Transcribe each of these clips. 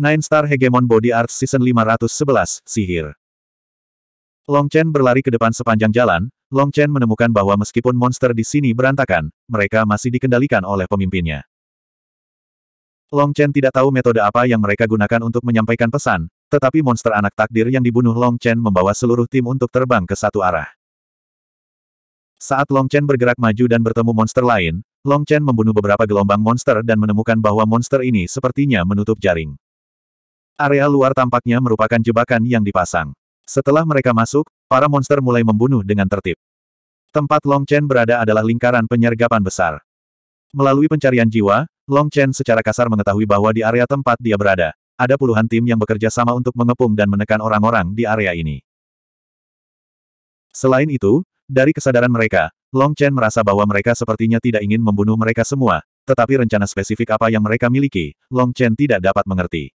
Nine Star Hegemon Body Art Season 511, Sihir. Long Chen berlari ke depan sepanjang jalan, Long Chen menemukan bahwa meskipun monster di sini berantakan, mereka masih dikendalikan oleh pemimpinnya. Long Chen tidak tahu metode apa yang mereka gunakan untuk menyampaikan pesan, tetapi monster anak takdir yang dibunuh Long Chen membawa seluruh tim untuk terbang ke satu arah. Saat Long Chen bergerak maju dan bertemu monster lain, Long Chen membunuh beberapa gelombang monster dan menemukan bahwa monster ini sepertinya menutup jaring. Area luar tampaknya merupakan jebakan yang dipasang. Setelah mereka masuk, para monster mulai membunuh dengan tertib. Tempat Long Chen berada adalah lingkaran penyergapan besar. Melalui pencarian jiwa, Long Chen secara kasar mengetahui bahwa di area tempat dia berada, ada puluhan tim yang bekerja sama untuk mengepung dan menekan orang-orang di area ini. Selain itu, dari kesadaran mereka, Long Chen merasa bahwa mereka sepertinya tidak ingin membunuh mereka semua, tetapi rencana spesifik apa yang mereka miliki, Long Chen tidak dapat mengerti.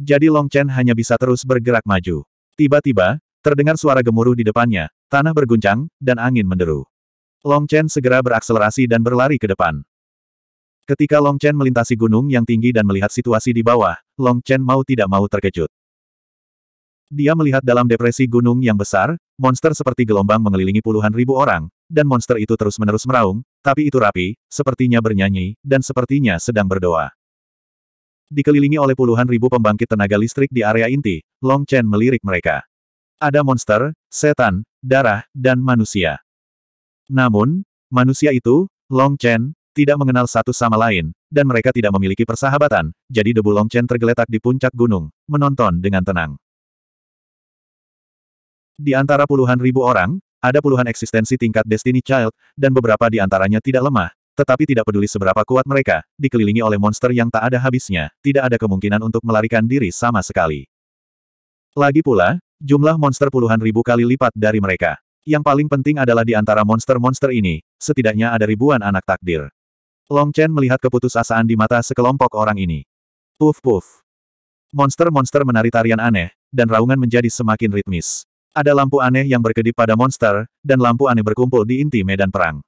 Jadi Long Chen hanya bisa terus bergerak maju. Tiba-tiba, terdengar suara gemuruh di depannya, tanah berguncang, dan angin menderu. Long Chen segera berakselerasi dan berlari ke depan. Ketika Long Chen melintasi gunung yang tinggi dan melihat situasi di bawah, Long Chen mau tidak mau terkejut. Dia melihat dalam depresi gunung yang besar, monster seperti gelombang mengelilingi puluhan ribu orang, dan monster itu terus-menerus meraung, tapi itu rapi, sepertinya bernyanyi, dan sepertinya sedang berdoa dikelilingi oleh puluhan ribu pembangkit tenaga listrik di area inti, Long Chen melirik mereka. Ada monster, setan, darah, dan manusia. Namun, manusia itu, Long Chen, tidak mengenal satu sama lain, dan mereka tidak memiliki persahabatan, jadi debu Long Chen tergeletak di puncak gunung, menonton dengan tenang. Di antara puluhan ribu orang, ada puluhan eksistensi tingkat Destiny Child, dan beberapa di antaranya tidak lemah, tetapi tidak peduli seberapa kuat mereka, dikelilingi oleh monster yang tak ada habisnya, tidak ada kemungkinan untuk melarikan diri sama sekali. Lagi pula, jumlah monster puluhan ribu kali lipat dari mereka. Yang paling penting adalah di antara monster-monster ini, setidaknya ada ribuan anak takdir. Long Chen melihat keputusasaan di mata sekelompok orang ini. Puf puf. Monster-monster menari tarian aneh, dan raungan menjadi semakin ritmis. Ada lampu aneh yang berkedip pada monster, dan lampu aneh berkumpul di inti medan perang.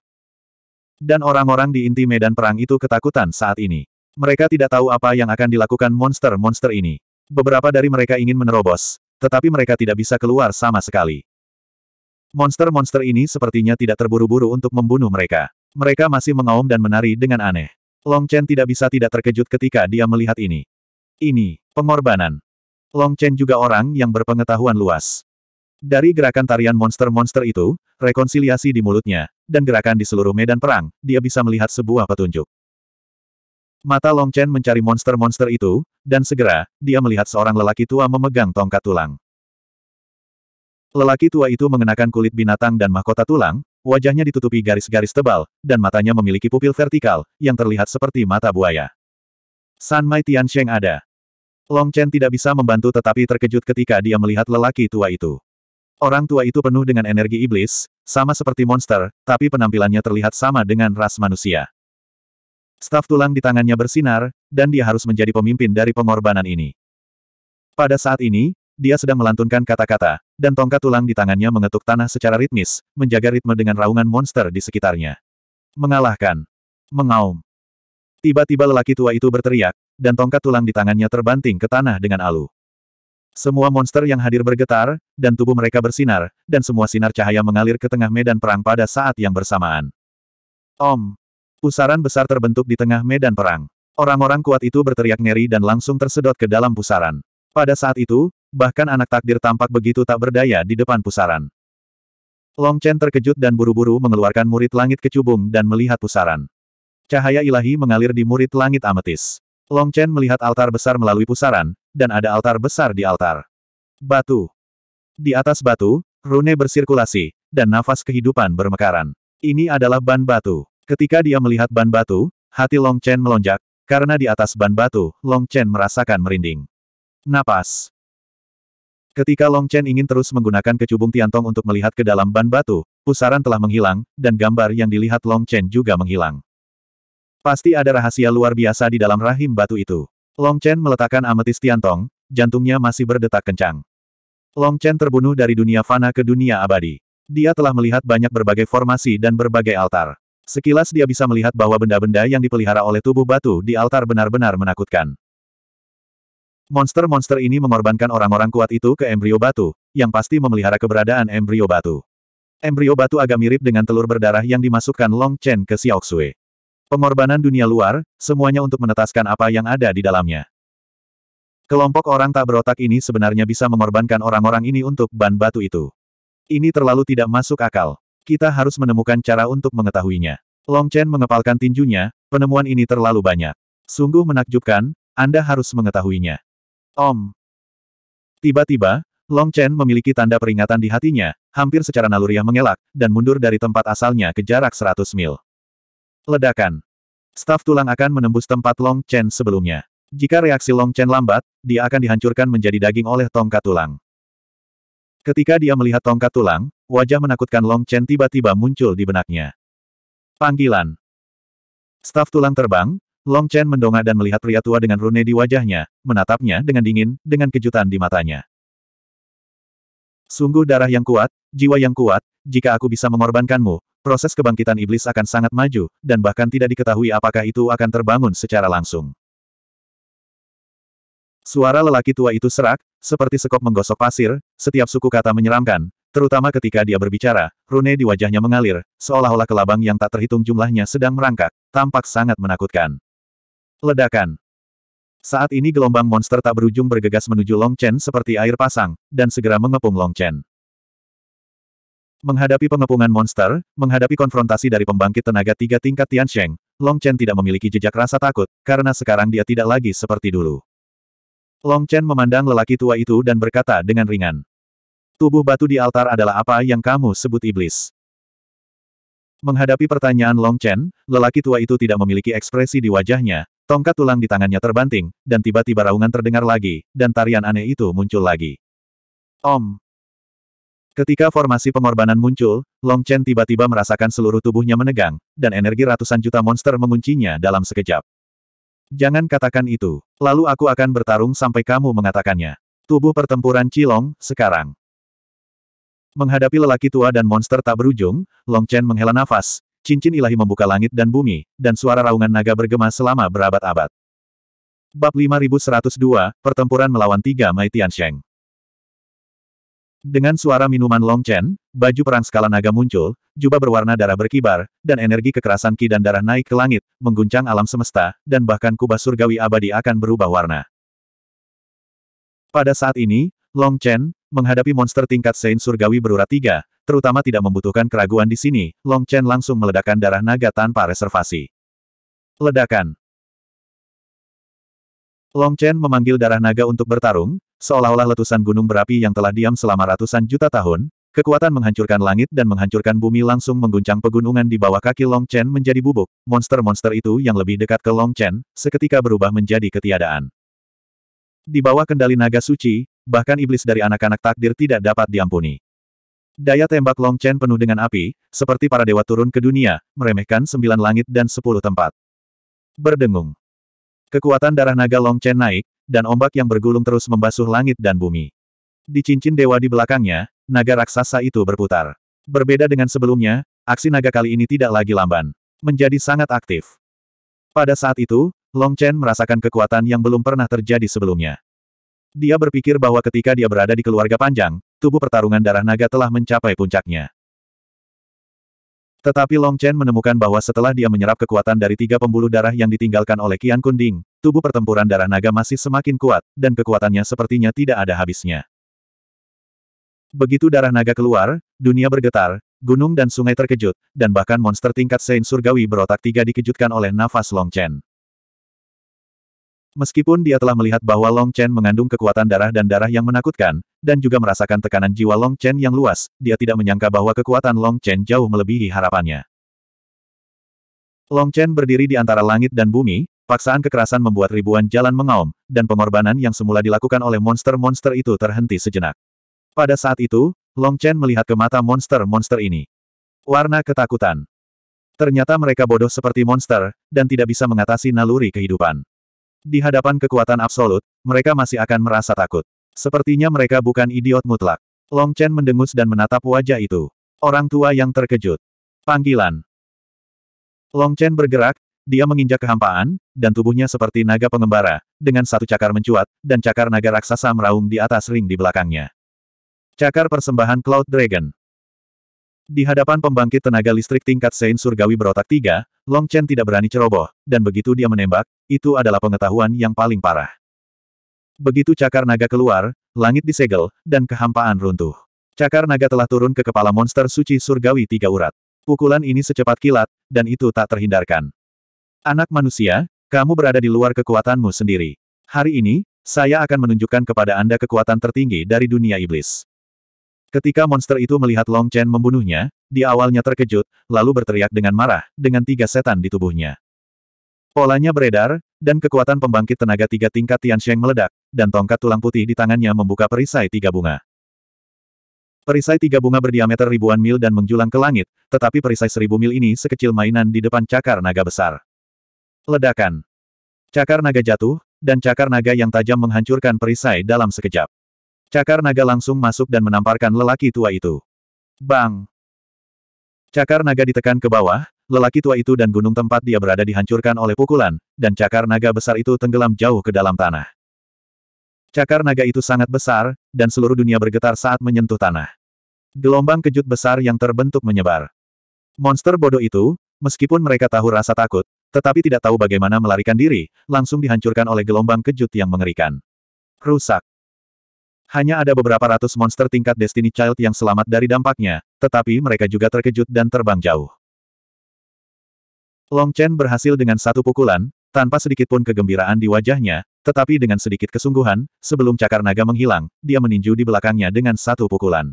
Dan orang-orang di inti medan perang itu ketakutan saat ini. Mereka tidak tahu apa yang akan dilakukan monster-monster ini. Beberapa dari mereka ingin menerobos, tetapi mereka tidak bisa keluar sama sekali. Monster-monster ini sepertinya tidak terburu-buru untuk membunuh mereka. Mereka masih mengaum dan menari dengan aneh. Long Chen tidak bisa tidak terkejut ketika dia melihat ini. Ini, pengorbanan. Long Chen juga orang yang berpengetahuan luas. Dari gerakan tarian monster-monster itu, rekonsiliasi di mulutnya, dan gerakan di seluruh medan perang, dia bisa melihat sebuah petunjuk. Mata Long Chen mencari monster-monster itu, dan segera, dia melihat seorang lelaki tua memegang tongkat tulang. Lelaki tua itu mengenakan kulit binatang dan mahkota tulang, wajahnya ditutupi garis-garis tebal, dan matanya memiliki pupil vertikal, yang terlihat seperti mata buaya. San Mai Tian Sheng ada. Long Chen tidak bisa membantu tetapi terkejut ketika dia melihat lelaki tua itu. Orang tua itu penuh dengan energi iblis, sama seperti monster, tapi penampilannya terlihat sama dengan ras manusia. Staf tulang di tangannya bersinar, dan dia harus menjadi pemimpin dari pengorbanan ini. Pada saat ini, dia sedang melantunkan kata-kata, dan tongkat tulang di tangannya mengetuk tanah secara ritmis, menjaga ritme dengan raungan monster di sekitarnya. Mengalahkan. Mengaum. Tiba-tiba lelaki tua itu berteriak, dan tongkat tulang di tangannya terbanting ke tanah dengan alu. Semua monster yang hadir bergetar, dan tubuh mereka bersinar, dan semua sinar cahaya mengalir ke tengah medan perang pada saat yang bersamaan. Om! Pusaran besar terbentuk di tengah medan perang. Orang-orang kuat itu berteriak ngeri dan langsung tersedot ke dalam pusaran. Pada saat itu, bahkan anak takdir tampak begitu tak berdaya di depan pusaran. Long Chen terkejut dan buru-buru mengeluarkan murid langit kecubung dan melihat pusaran. Cahaya ilahi mengalir di murid langit ametis. Long Chen melihat altar besar melalui pusaran, dan ada altar besar di altar. Batu. Di atas batu, rune bersirkulasi, dan nafas kehidupan bermekaran. Ini adalah ban batu. Ketika dia melihat ban batu, hati Long Chen melonjak, karena di atas ban batu, Long Chen merasakan merinding. Napas. Ketika Long Chen ingin terus menggunakan kecubung Tiantong untuk melihat ke dalam ban batu, pusaran telah menghilang, dan gambar yang dilihat Long Chen juga menghilang. Pasti ada rahasia luar biasa di dalam rahim batu itu. Long Chen meletakkan ametis Tiantong, jantungnya masih berdetak kencang. Long Chen terbunuh dari dunia fana ke dunia abadi. Dia telah melihat banyak berbagai formasi dan berbagai altar. Sekilas dia bisa melihat bahwa benda-benda yang dipelihara oleh tubuh batu di altar benar-benar menakutkan. Monster-monster ini mengorbankan orang-orang kuat itu ke embrio batu, yang pasti memelihara keberadaan embrio batu. Embrio batu agak mirip dengan telur berdarah yang dimasukkan Long Chen ke Xiaoxue. Pengorbanan dunia luar, semuanya untuk menetaskan apa yang ada di dalamnya. Kelompok orang tak berotak ini sebenarnya bisa mengorbankan orang-orang ini untuk ban batu itu. Ini terlalu tidak masuk akal. Kita harus menemukan cara untuk mengetahuinya. Long Chen mengepalkan tinjunya, penemuan ini terlalu banyak. Sungguh menakjubkan, Anda harus mengetahuinya. Om. Tiba-tiba, Long Chen memiliki tanda peringatan di hatinya, hampir secara naluriah mengelak, dan mundur dari tempat asalnya ke jarak 100 mil. Ledakan. Staf tulang akan menembus tempat Long Chen sebelumnya. Jika reaksi Long Chen lambat, dia akan dihancurkan menjadi daging oleh tongkat tulang. Ketika dia melihat tongkat tulang, wajah menakutkan Long Chen tiba-tiba muncul di benaknya. Panggilan. Staf tulang terbang, Long Chen mendongak dan melihat pria tua dengan rune di wajahnya, menatapnya dengan dingin, dengan kejutan di matanya. Sungguh darah yang kuat, jiwa yang kuat, jika aku bisa mengorbankanmu, proses kebangkitan iblis akan sangat maju, dan bahkan tidak diketahui apakah itu akan terbangun secara langsung. Suara lelaki tua itu serak, seperti sekop menggosok pasir, setiap suku kata menyeramkan, terutama ketika dia berbicara, rune di wajahnya mengalir, seolah-olah kelabang yang tak terhitung jumlahnya sedang merangkak, tampak sangat menakutkan. Ledakan Saat ini gelombang monster tak berujung bergegas menuju Long Chen seperti air pasang, dan segera mengepung Long Chen. Menghadapi pengepungan monster, menghadapi konfrontasi dari pembangkit tenaga tiga tingkat Tian Sheng, Long Chen tidak memiliki jejak rasa takut, karena sekarang dia tidak lagi seperti dulu. Long Chen memandang lelaki tua itu dan berkata dengan ringan. Tubuh batu di altar adalah apa yang kamu sebut iblis. Menghadapi pertanyaan Long Chen, lelaki tua itu tidak memiliki ekspresi di wajahnya, tongkat tulang di tangannya terbanting, dan tiba-tiba raungan terdengar lagi, dan tarian aneh itu muncul lagi. Om, Ketika formasi pengorbanan muncul, Long Chen tiba-tiba merasakan seluruh tubuhnya menegang, dan energi ratusan juta monster menguncinya dalam sekejap. Jangan katakan itu. Lalu aku akan bertarung sampai kamu mengatakannya. Tubuh pertempuran Cilong, sekarang. Menghadapi lelaki tua dan monster tak berujung, Long Chen menghela nafas, cincin ilahi membuka langit dan bumi, dan suara raungan naga bergema selama berabad-abad. Bab 5102, Pertempuran Melawan Tiga Mai Tian Sheng. Dengan suara minuman Long Chen, baju perang skala naga muncul, jubah berwarna darah berkibar, dan energi kekerasan ki dan darah naik ke langit, mengguncang alam semesta, dan bahkan kubah surgawi abadi akan berubah warna. Pada saat ini, Long Chen, menghadapi monster tingkat saint surgawi berurat tiga, terutama tidak membutuhkan keraguan di sini, Long Chen langsung meledakkan darah naga tanpa reservasi. Ledakan Long Chen memanggil darah naga untuk bertarung, seolah-olah letusan gunung berapi yang telah diam selama ratusan juta tahun, kekuatan menghancurkan langit dan menghancurkan bumi langsung mengguncang pegunungan di bawah kaki Long Chen menjadi bubuk. Monster-monster itu yang lebih dekat ke Long Chen, seketika berubah menjadi ketiadaan. Di bawah kendali naga suci, bahkan iblis dari anak-anak takdir tidak dapat diampuni. Daya tembak Long Chen penuh dengan api, seperti para dewa turun ke dunia, meremehkan sembilan langit dan sepuluh tempat. Berdengung. Kekuatan darah naga Long Chen naik, dan ombak yang bergulung terus membasuh langit dan bumi. Di cincin dewa di belakangnya, naga raksasa itu berputar. Berbeda dengan sebelumnya, aksi naga kali ini tidak lagi lamban. Menjadi sangat aktif. Pada saat itu, Long Chen merasakan kekuatan yang belum pernah terjadi sebelumnya. Dia berpikir bahwa ketika dia berada di keluarga panjang, tubuh pertarungan darah naga telah mencapai puncaknya. Tetapi Long Chen menemukan bahwa setelah dia menyerap kekuatan dari tiga pembuluh darah yang ditinggalkan oleh Qian Kunding, tubuh pertempuran darah naga masih semakin kuat, dan kekuatannya sepertinya tidak ada habisnya. Begitu darah naga keluar, dunia bergetar, gunung dan sungai terkejut, dan bahkan monster tingkat Sein Surgawi berotak tiga dikejutkan oleh nafas Long Chen. Meskipun dia telah melihat bahwa Long Chen mengandung kekuatan darah dan darah yang menakutkan, dan juga merasakan tekanan jiwa Long Chen yang luas, dia tidak menyangka bahwa kekuatan Long Chen jauh melebihi harapannya. Long Chen berdiri di antara langit dan bumi, Paksaan kekerasan membuat ribuan jalan mengaum, dan pengorbanan yang semula dilakukan oleh monster-monster itu terhenti sejenak. Pada saat itu, Long Chen melihat ke mata monster-monster ini. Warna ketakutan. Ternyata mereka bodoh seperti monster, dan tidak bisa mengatasi naluri kehidupan. Di hadapan kekuatan absolut, mereka masih akan merasa takut. Sepertinya mereka bukan idiot mutlak. Long Chen mendengus dan menatap wajah itu. Orang tua yang terkejut. Panggilan. Long Chen bergerak, dia menginjak kehampaan, dan tubuhnya seperti naga pengembara, dengan satu cakar mencuat, dan cakar naga raksasa meraung di atas ring di belakangnya. Cakar persembahan Cloud Dragon Di hadapan pembangkit tenaga listrik tingkat Sein Surgawi berotak tiga, Long Chen tidak berani ceroboh, dan begitu dia menembak, itu adalah pengetahuan yang paling parah. Begitu cakar naga keluar, langit disegel, dan kehampaan runtuh. Cakar naga telah turun ke kepala monster suci surgawi tiga urat. Pukulan ini secepat kilat, dan itu tak terhindarkan. Anak manusia, kamu berada di luar kekuatanmu sendiri. Hari ini, saya akan menunjukkan kepada Anda kekuatan tertinggi dari dunia iblis. Ketika monster itu melihat Long Chen membunuhnya, di awalnya terkejut, lalu berteriak dengan marah, dengan tiga setan di tubuhnya. Polanya beredar, dan kekuatan pembangkit tenaga tiga tingkat Sheng meledak, dan tongkat tulang putih di tangannya membuka perisai tiga bunga. Perisai tiga bunga berdiameter ribuan mil dan menjulang ke langit, tetapi perisai seribu mil ini sekecil mainan di depan cakar naga besar. Ledakan. Cakar naga jatuh, dan cakar naga yang tajam menghancurkan perisai dalam sekejap. Cakar naga langsung masuk dan menamparkan lelaki tua itu. Bang! Cakar naga ditekan ke bawah, lelaki tua itu dan gunung tempat dia berada dihancurkan oleh pukulan, dan cakar naga besar itu tenggelam jauh ke dalam tanah. Cakar naga itu sangat besar, dan seluruh dunia bergetar saat menyentuh tanah. Gelombang kejut besar yang terbentuk menyebar. Monster bodoh itu, meskipun mereka tahu rasa takut, tetapi tidak tahu bagaimana melarikan diri, langsung dihancurkan oleh gelombang kejut yang mengerikan. Rusak. Hanya ada beberapa ratus monster tingkat Destiny Child yang selamat dari dampaknya, tetapi mereka juga terkejut dan terbang jauh. Long Chen berhasil dengan satu pukulan, tanpa sedikitpun kegembiraan di wajahnya, tetapi dengan sedikit kesungguhan, sebelum cakar naga menghilang, dia meninju di belakangnya dengan satu pukulan.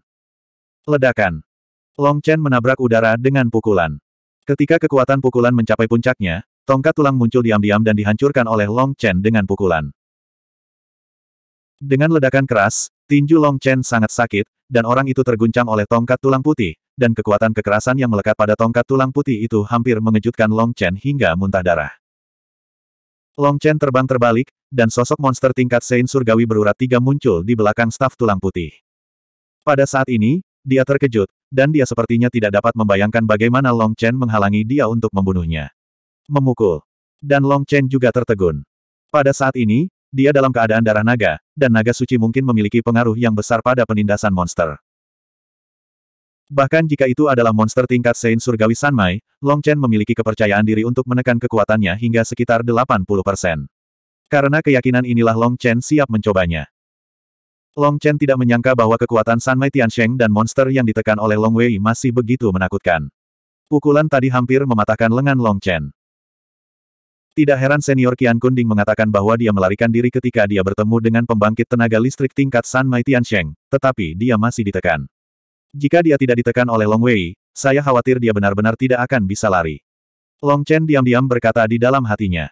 Ledakan. Long Chen menabrak udara dengan pukulan. Ketika kekuatan pukulan mencapai puncaknya, Tongkat tulang muncul diam-diam dan dihancurkan oleh Long Chen dengan pukulan. Dengan ledakan keras, tinju Long Chen sangat sakit, dan orang itu terguncang oleh tongkat tulang putih, dan kekuatan kekerasan yang melekat pada tongkat tulang putih itu hampir mengejutkan Long Chen hingga muntah darah. Long Chen terbang terbalik, dan sosok monster tingkat Sein Surgawi berurat tiga muncul di belakang staf tulang putih. Pada saat ini, dia terkejut, dan dia sepertinya tidak dapat membayangkan bagaimana Long Chen menghalangi dia untuk membunuhnya memukul. Dan Long Chen juga tertegun. Pada saat ini, dia dalam keadaan darah naga, dan naga suci mungkin memiliki pengaruh yang besar pada penindasan monster. Bahkan jika itu adalah monster tingkat Sein Surgawi Sanmai, Long Chen memiliki kepercayaan diri untuk menekan kekuatannya hingga sekitar 80 Karena keyakinan inilah Long Chen siap mencobanya. Long Chen tidak menyangka bahwa kekuatan Sanmai Tiansheng dan monster yang ditekan oleh Long Wei masih begitu menakutkan. Pukulan tadi hampir mematahkan lengan Long Chen. Tidak heran senior Qian Kunding mengatakan bahwa dia melarikan diri ketika dia bertemu dengan pembangkit tenaga listrik tingkat San Mai Tiansheng, tetapi dia masih ditekan. Jika dia tidak ditekan oleh Long Wei, saya khawatir dia benar-benar tidak akan bisa lari. Long Chen diam-diam berkata di dalam hatinya.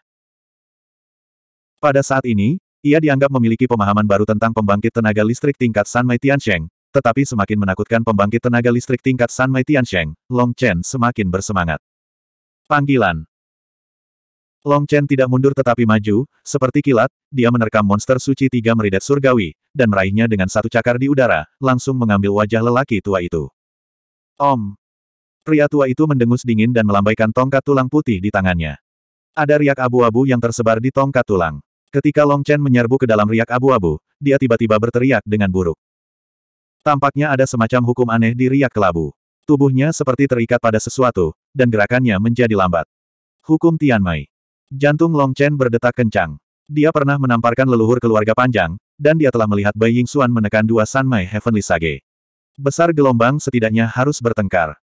Pada saat ini, ia dianggap memiliki pemahaman baru tentang pembangkit tenaga listrik tingkat San Mai Tiansheng, tetapi semakin menakutkan pembangkit tenaga listrik tingkat San Mai Tiansheng, Long Chen semakin bersemangat. Panggilan Long Chen tidak mundur tetapi maju, seperti kilat, dia menerkam monster suci tiga meridat surgawi, dan meraihnya dengan satu cakar di udara, langsung mengambil wajah lelaki tua itu. Om! Pria tua itu mendengus dingin dan melambaikan tongkat tulang putih di tangannya. Ada riak abu-abu yang tersebar di tongkat tulang. Ketika Long Chen menyerbu ke dalam riak abu-abu, dia tiba-tiba berteriak dengan buruk. Tampaknya ada semacam hukum aneh di riak kelabu. Tubuhnya seperti terikat pada sesuatu, dan gerakannya menjadi lambat. Hukum Tian Mai. Jantung Long Chen berdetak kencang. Dia pernah menamparkan leluhur keluarga panjang, dan dia telah melihat Bai Ying Xuan menekan dua Sanmai Heavenly Sage. Besar gelombang setidaknya harus bertengkar.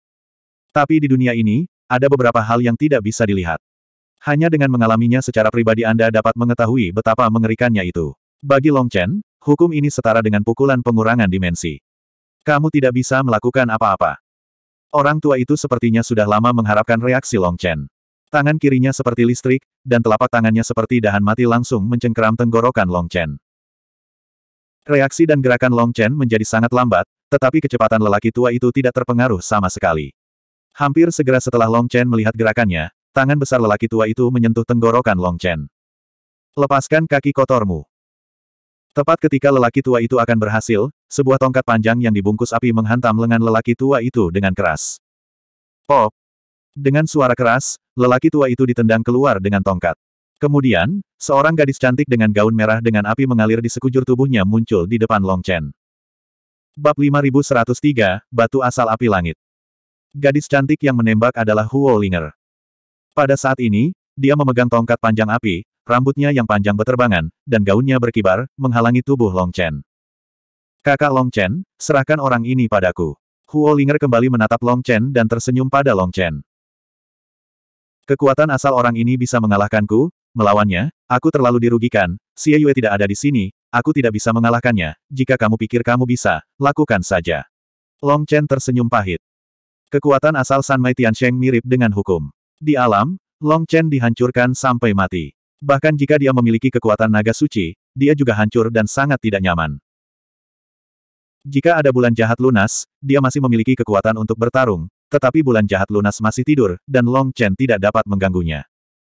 Tapi di dunia ini, ada beberapa hal yang tidak bisa dilihat. Hanya dengan mengalaminya secara pribadi Anda dapat mengetahui betapa mengerikannya itu. Bagi Long Chen, hukum ini setara dengan pukulan pengurangan dimensi. Kamu tidak bisa melakukan apa-apa. Orang tua itu sepertinya sudah lama mengharapkan reaksi Long Chen. Tangan kirinya seperti listrik, dan telapak tangannya seperti dahan mati langsung mencengkeram tenggorokan Long Chen. Reaksi dan gerakan Long Chen menjadi sangat lambat, tetapi kecepatan lelaki tua itu tidak terpengaruh sama sekali. Hampir segera setelah Long Chen melihat gerakannya, tangan besar lelaki tua itu menyentuh tenggorokan Long Chen. Lepaskan kaki kotormu. Tepat ketika lelaki tua itu akan berhasil, sebuah tongkat panjang yang dibungkus api menghantam lengan lelaki tua itu dengan keras. Pop! Dengan suara keras, lelaki tua itu ditendang keluar dengan tongkat. Kemudian, seorang gadis cantik dengan gaun merah dengan api mengalir di sekujur tubuhnya muncul di depan Long Chen. Bab 5103, Batu Asal Api Langit Gadis cantik yang menembak adalah Huo Linger. Pada saat ini, dia memegang tongkat panjang api, rambutnya yang panjang beterbangan, dan gaunnya berkibar, menghalangi tubuh Long Chen. Kakak Long Chen, serahkan orang ini padaku. Huo Linger kembali menatap Long Chen dan tersenyum pada Long Chen. Kekuatan asal orang ini bisa mengalahkanku, melawannya, aku terlalu dirugikan, Xie Yue tidak ada di sini, aku tidak bisa mengalahkannya, jika kamu pikir kamu bisa, lakukan saja. Long Chen tersenyum pahit. Kekuatan asal San Mai Tian Sheng mirip dengan hukum. Di alam, Long Chen dihancurkan sampai mati. Bahkan jika dia memiliki kekuatan naga suci, dia juga hancur dan sangat tidak nyaman. Jika ada bulan jahat lunas, dia masih memiliki kekuatan untuk bertarung, tetapi bulan jahat lunas masih tidur, dan Long Chen tidak dapat mengganggunya.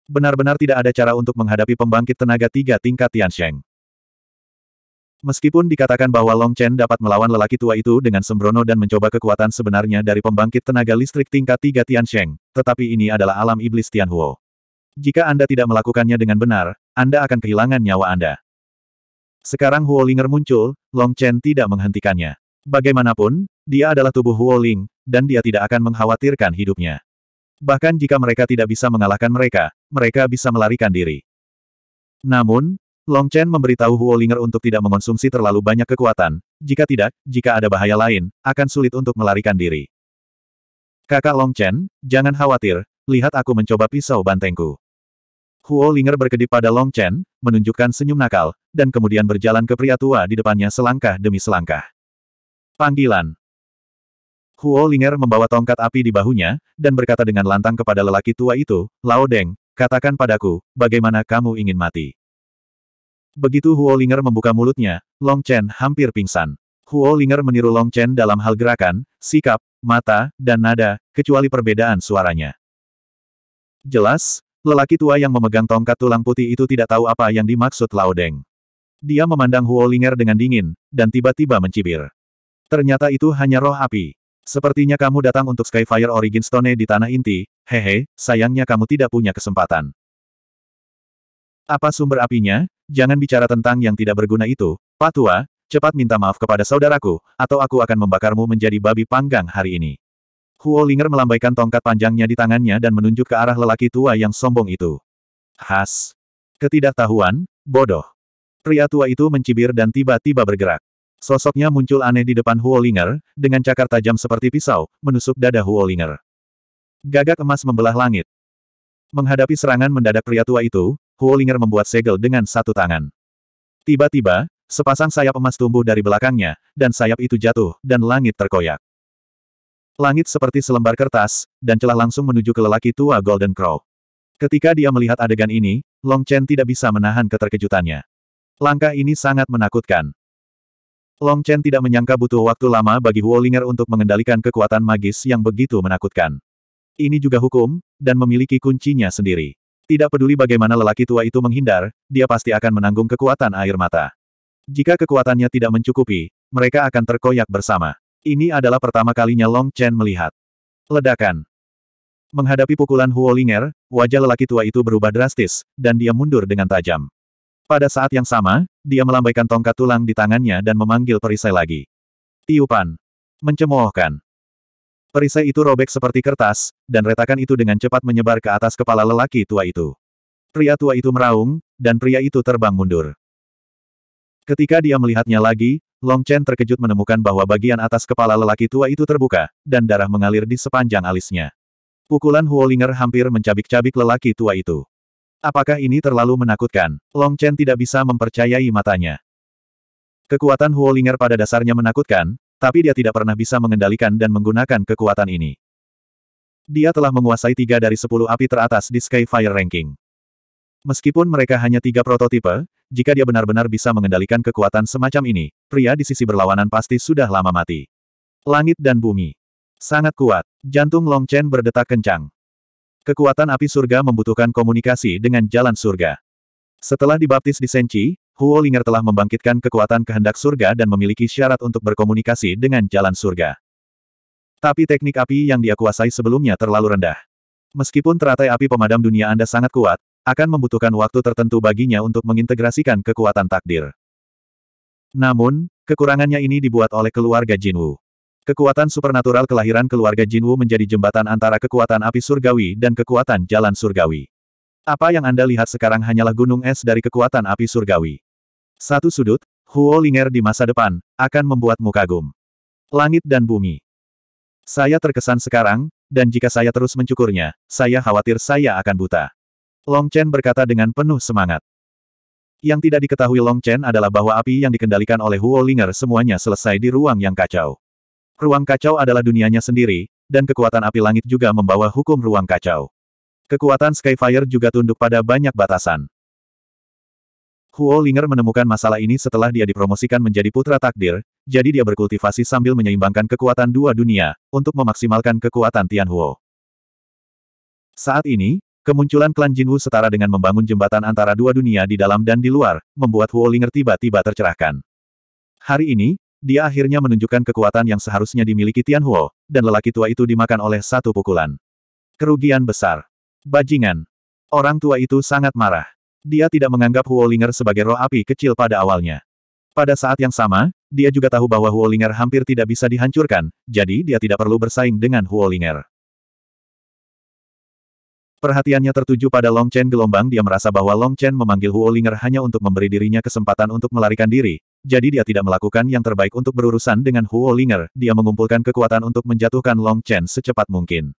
Benar-benar tidak ada cara untuk menghadapi pembangkit tenaga tiga tingkat Sheng. Meskipun dikatakan bahwa Long Chen dapat melawan lelaki tua itu dengan sembrono dan mencoba kekuatan sebenarnya dari pembangkit tenaga listrik tingkat tiga Sheng, tetapi ini adalah alam iblis Tian Huo. Jika Anda tidak melakukannya dengan benar, Anda akan kehilangan nyawa Anda. Sekarang Huo Huolinger muncul, Long Chen tidak menghentikannya. Bagaimanapun, dia adalah tubuh Huo Ling, dan dia tidak akan mengkhawatirkan hidupnya. Bahkan jika mereka tidak bisa mengalahkan mereka, mereka bisa melarikan diri. Namun, Long Chen memberitahu Ling'er untuk tidak mengonsumsi terlalu banyak kekuatan, jika tidak, jika ada bahaya lain, akan sulit untuk melarikan diri. Kakak Long Chen, jangan khawatir, lihat aku mencoba pisau bantengku. Huo Linger berkedip pada Long Chen, menunjukkan senyum nakal, dan kemudian berjalan ke pria tua di depannya selangkah demi selangkah. Panggilan. Huo Linger membawa tongkat api di bahunya, dan berkata dengan lantang kepada lelaki tua itu, Lao Deng, katakan padaku, bagaimana kamu ingin mati. Begitu Huo Linger membuka mulutnya, Long Chen hampir pingsan. Huo Linger meniru Long Chen dalam hal gerakan, sikap, mata, dan nada, kecuali perbedaan suaranya. Jelas, lelaki tua yang memegang tongkat tulang putih itu tidak tahu apa yang dimaksud Lao Deng. Dia memandang Huo Linger dengan dingin, dan tiba-tiba mencibir. Ternyata itu hanya roh api. Sepertinya kamu datang untuk Skyfire Origin Stone di Tanah Inti, hehe, sayangnya kamu tidak punya kesempatan. Apa sumber apinya? Jangan bicara tentang yang tidak berguna itu, Patua, cepat minta maaf kepada saudaraku, atau aku akan membakarmu menjadi babi panggang hari ini. Huo Linger melambaikan tongkat panjangnya di tangannya dan menunjuk ke arah lelaki tua yang sombong itu. Has. Ketidaktahuan, bodoh. Pria tua itu mencibir dan tiba-tiba bergerak. Sosoknya muncul aneh di depan Huolinger, dengan cakar tajam seperti pisau, menusuk dada Huolinger. Gagak emas membelah langit. Menghadapi serangan mendadak pria tua itu, Huolinger membuat segel dengan satu tangan. Tiba-tiba, sepasang sayap emas tumbuh dari belakangnya, dan sayap itu jatuh, dan langit terkoyak. Langit seperti selembar kertas, dan celah langsung menuju ke lelaki tua Golden Crow. Ketika dia melihat adegan ini, Long Chen tidak bisa menahan keterkejutannya. Langkah ini sangat menakutkan. Long Chen tidak menyangka butuh waktu lama bagi Huolinger untuk mengendalikan kekuatan magis yang begitu menakutkan. Ini juga hukum, dan memiliki kuncinya sendiri. Tidak peduli bagaimana lelaki tua itu menghindar, dia pasti akan menanggung kekuatan air mata. Jika kekuatannya tidak mencukupi, mereka akan terkoyak bersama. Ini adalah pertama kalinya Long Chen melihat. Ledakan. Menghadapi pukulan Huolinger, wajah lelaki tua itu berubah drastis, dan dia mundur dengan tajam. Pada saat yang sama, dia melambaikan tongkat tulang di tangannya dan memanggil perisai lagi. Tiupan. Mencemoohkan. Perisai itu robek seperti kertas, dan retakan itu dengan cepat menyebar ke atas kepala lelaki tua itu. Pria tua itu meraung, dan pria itu terbang mundur. Ketika dia melihatnya lagi, Long Chen terkejut menemukan bahwa bagian atas kepala lelaki tua itu terbuka, dan darah mengalir di sepanjang alisnya. Pukulan Huolinger hampir mencabik-cabik lelaki tua itu. Apakah ini terlalu menakutkan? Long Chen tidak bisa mempercayai matanya. Kekuatan Huolinger pada dasarnya menakutkan, tapi dia tidak pernah bisa mengendalikan dan menggunakan kekuatan ini. Dia telah menguasai tiga dari sepuluh api teratas di Skyfire Ranking. Meskipun mereka hanya tiga prototipe, jika dia benar-benar bisa mengendalikan kekuatan semacam ini, pria di sisi berlawanan pasti sudah lama mati. Langit dan bumi. Sangat kuat. Jantung Long Chen berdetak kencang. Kekuatan api surga membutuhkan komunikasi dengan jalan surga. Setelah dibaptis di Senchi, Huo Linger telah membangkitkan kekuatan kehendak surga dan memiliki syarat untuk berkomunikasi dengan jalan surga. Tapi teknik api yang dia kuasai sebelumnya terlalu rendah. Meskipun teratai api pemadam dunia Anda sangat kuat, akan membutuhkan waktu tertentu baginya untuk mengintegrasikan kekuatan takdir. Namun, kekurangannya ini dibuat oleh keluarga Jinwu. Kekuatan supernatural kelahiran keluarga Jinwu menjadi jembatan antara kekuatan api surgawi dan kekuatan jalan surgawi. Apa yang Anda lihat sekarang hanyalah gunung es dari kekuatan api surgawi. Satu sudut, Huo Linger di masa depan, akan membuatmu kagum. Langit dan bumi. Saya terkesan sekarang, dan jika saya terus mencukurnya, saya khawatir saya akan buta. Long Chen berkata dengan penuh semangat. Yang tidak diketahui Long Chen adalah bahwa api yang dikendalikan oleh Huo Linger semuanya selesai di ruang yang kacau. Ruang kacau adalah dunianya sendiri, dan kekuatan api langit juga membawa hukum ruang kacau. Kekuatan Skyfire juga tunduk pada banyak batasan. Huo Linger menemukan masalah ini setelah dia dipromosikan menjadi putra takdir, jadi dia berkultivasi sambil menyeimbangkan kekuatan dua dunia, untuk memaksimalkan kekuatan Tian Huo. Saat ini, kemunculan klan Jinwu setara dengan membangun jembatan antara dua dunia di dalam dan di luar, membuat Huo Linger tiba-tiba tercerahkan. Hari ini, dia akhirnya menunjukkan kekuatan yang seharusnya dimiliki Tian Huo, dan lelaki tua itu dimakan oleh satu pukulan. Kerugian besar. Bajingan. Orang tua itu sangat marah. Dia tidak menganggap Huo Linger sebagai roh api kecil pada awalnya. Pada saat yang sama, dia juga tahu bahwa Huo Linger hampir tidak bisa dihancurkan, jadi dia tidak perlu bersaing dengan Huo Linger. Perhatiannya tertuju pada Long Chen gelombang dia merasa bahwa Long Chen memanggil Huo Linger hanya untuk memberi dirinya kesempatan untuk melarikan diri, jadi dia tidak melakukan yang terbaik untuk berurusan dengan Huo Linger, dia mengumpulkan kekuatan untuk menjatuhkan Long Chen secepat mungkin.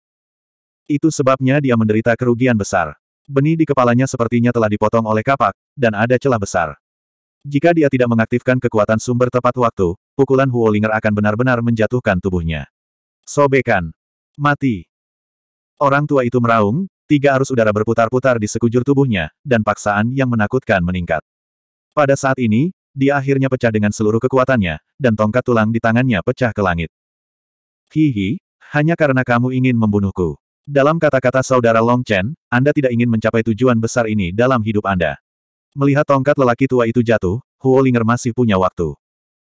Itu sebabnya dia menderita kerugian besar. Benih di kepalanya sepertinya telah dipotong oleh kapak, dan ada celah besar. Jika dia tidak mengaktifkan kekuatan sumber tepat waktu, pukulan Huo Linger akan benar-benar menjatuhkan tubuhnya. Sobekan. Mati. Orang tua itu meraung, tiga arus udara berputar-putar di sekujur tubuhnya, dan paksaan yang menakutkan meningkat. Pada saat ini, dia akhirnya pecah dengan seluruh kekuatannya, dan tongkat tulang di tangannya pecah ke langit. Hihi, hanya karena kamu ingin membunuhku. Dalam kata-kata saudara Long Chen, Anda tidak ingin mencapai tujuan besar ini dalam hidup Anda. Melihat tongkat lelaki tua itu jatuh, Huo Linger masih punya waktu.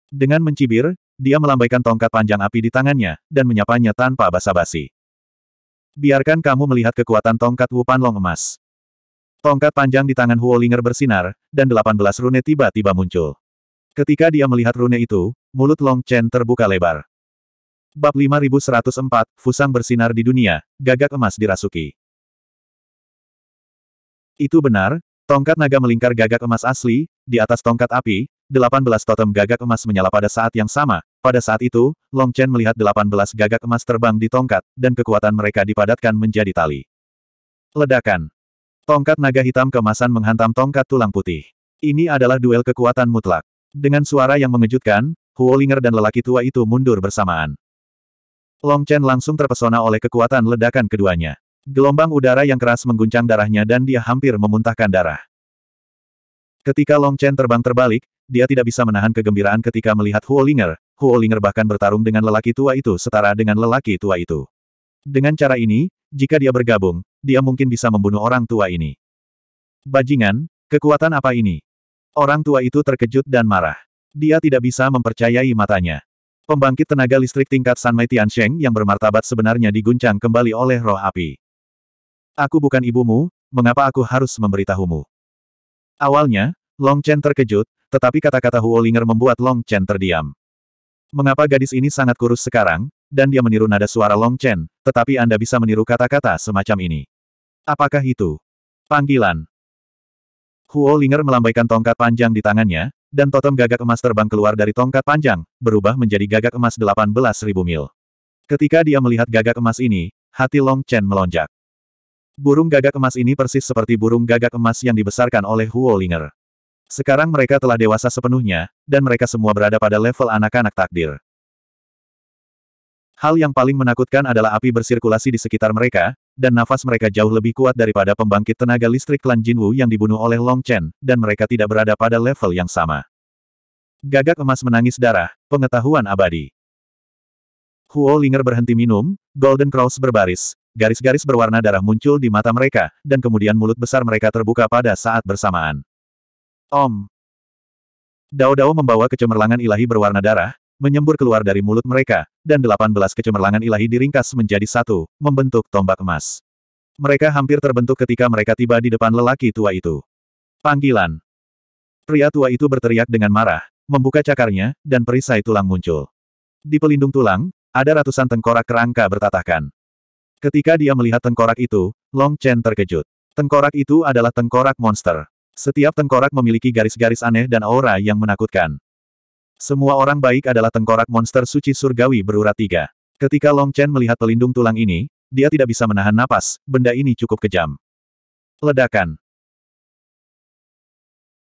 Dengan mencibir, dia melambaikan tongkat panjang api di tangannya, dan menyapanya tanpa basa-basi. Biarkan kamu melihat kekuatan tongkat Wu Panlong emas. Tongkat panjang di tangan Huolinger bersinar, dan delapan rune tiba-tiba muncul. Ketika dia melihat rune itu, mulut Long Chen terbuka lebar. Bab 5104, Fusang bersinar di dunia, gagak emas dirasuki. Itu benar, tongkat naga melingkar gagak emas asli, di atas tongkat api, delapan belas totem gagak emas menyala pada saat yang sama. Pada saat itu, Long Chen melihat delapan belas gagak emas terbang di tongkat, dan kekuatan mereka dipadatkan menjadi tali. Ledakan Tongkat naga hitam kemasan menghantam tongkat tulang putih. Ini adalah duel kekuatan mutlak. Dengan suara yang mengejutkan, Huolinger dan lelaki tua itu mundur bersamaan. Long Chen langsung terpesona oleh kekuatan ledakan keduanya. Gelombang udara yang keras mengguncang darahnya dan dia hampir memuntahkan darah. Ketika Long Chen terbang terbalik, dia tidak bisa menahan kegembiraan ketika melihat Huolinger. Huolinger bahkan bertarung dengan lelaki tua itu setara dengan lelaki tua itu. Dengan cara ini, jika dia bergabung, dia mungkin bisa membunuh orang tua ini. Bajingan, kekuatan apa ini? Orang tua itu terkejut dan marah. Dia tidak bisa mempercayai matanya. Pembangkit tenaga listrik tingkat Sanmai Tiansheng yang bermartabat sebenarnya diguncang kembali oleh roh api. Aku bukan ibumu, mengapa aku harus memberitahumu? Awalnya, Long Chen terkejut, tetapi kata-kata Huolinger membuat Long Chen terdiam. Mengapa gadis ini sangat kurus sekarang, dan dia meniru nada suara Long Chen, tetapi Anda bisa meniru kata-kata semacam ini. Apakah itu? Panggilan. Huo Linger melambaikan tongkat panjang di tangannya, dan totem gagak emas terbang keluar dari tongkat panjang, berubah menjadi gagak emas 18.000 mil. Ketika dia melihat gagak emas ini, hati Long Chen melonjak. Burung gagak emas ini persis seperti burung gagak emas yang dibesarkan oleh Huo Linger. Sekarang mereka telah dewasa sepenuhnya, dan mereka semua berada pada level anak-anak takdir. Hal yang paling menakutkan adalah api bersirkulasi di sekitar mereka, dan nafas mereka jauh lebih kuat daripada pembangkit tenaga listrik klan Jinwu yang dibunuh oleh Long Chen, dan mereka tidak berada pada level yang sama. Gagak emas menangis darah, pengetahuan abadi. Huo Linger berhenti minum, Golden Cross berbaris, garis-garis berwarna darah muncul di mata mereka, dan kemudian mulut besar mereka terbuka pada saat bersamaan. Om. Dao Dao membawa kecemerlangan ilahi berwarna darah, menyembur keluar dari mulut mereka, dan delapan belas kecemerlangan ilahi diringkas menjadi satu, membentuk tombak emas. Mereka hampir terbentuk ketika mereka tiba di depan lelaki tua itu. Panggilan. Pria tua itu berteriak dengan marah, membuka cakarnya, dan perisai tulang muncul. Di pelindung tulang, ada ratusan tengkorak kerangka bertatahkan. Ketika dia melihat tengkorak itu, Long Chen terkejut. Tengkorak itu adalah tengkorak monster. Setiap tengkorak memiliki garis-garis aneh dan aura yang menakutkan. Semua orang baik adalah tengkorak monster suci surgawi berurat tiga. Ketika Long Chen melihat pelindung tulang ini, dia tidak bisa menahan napas, benda ini cukup kejam. Ledakan.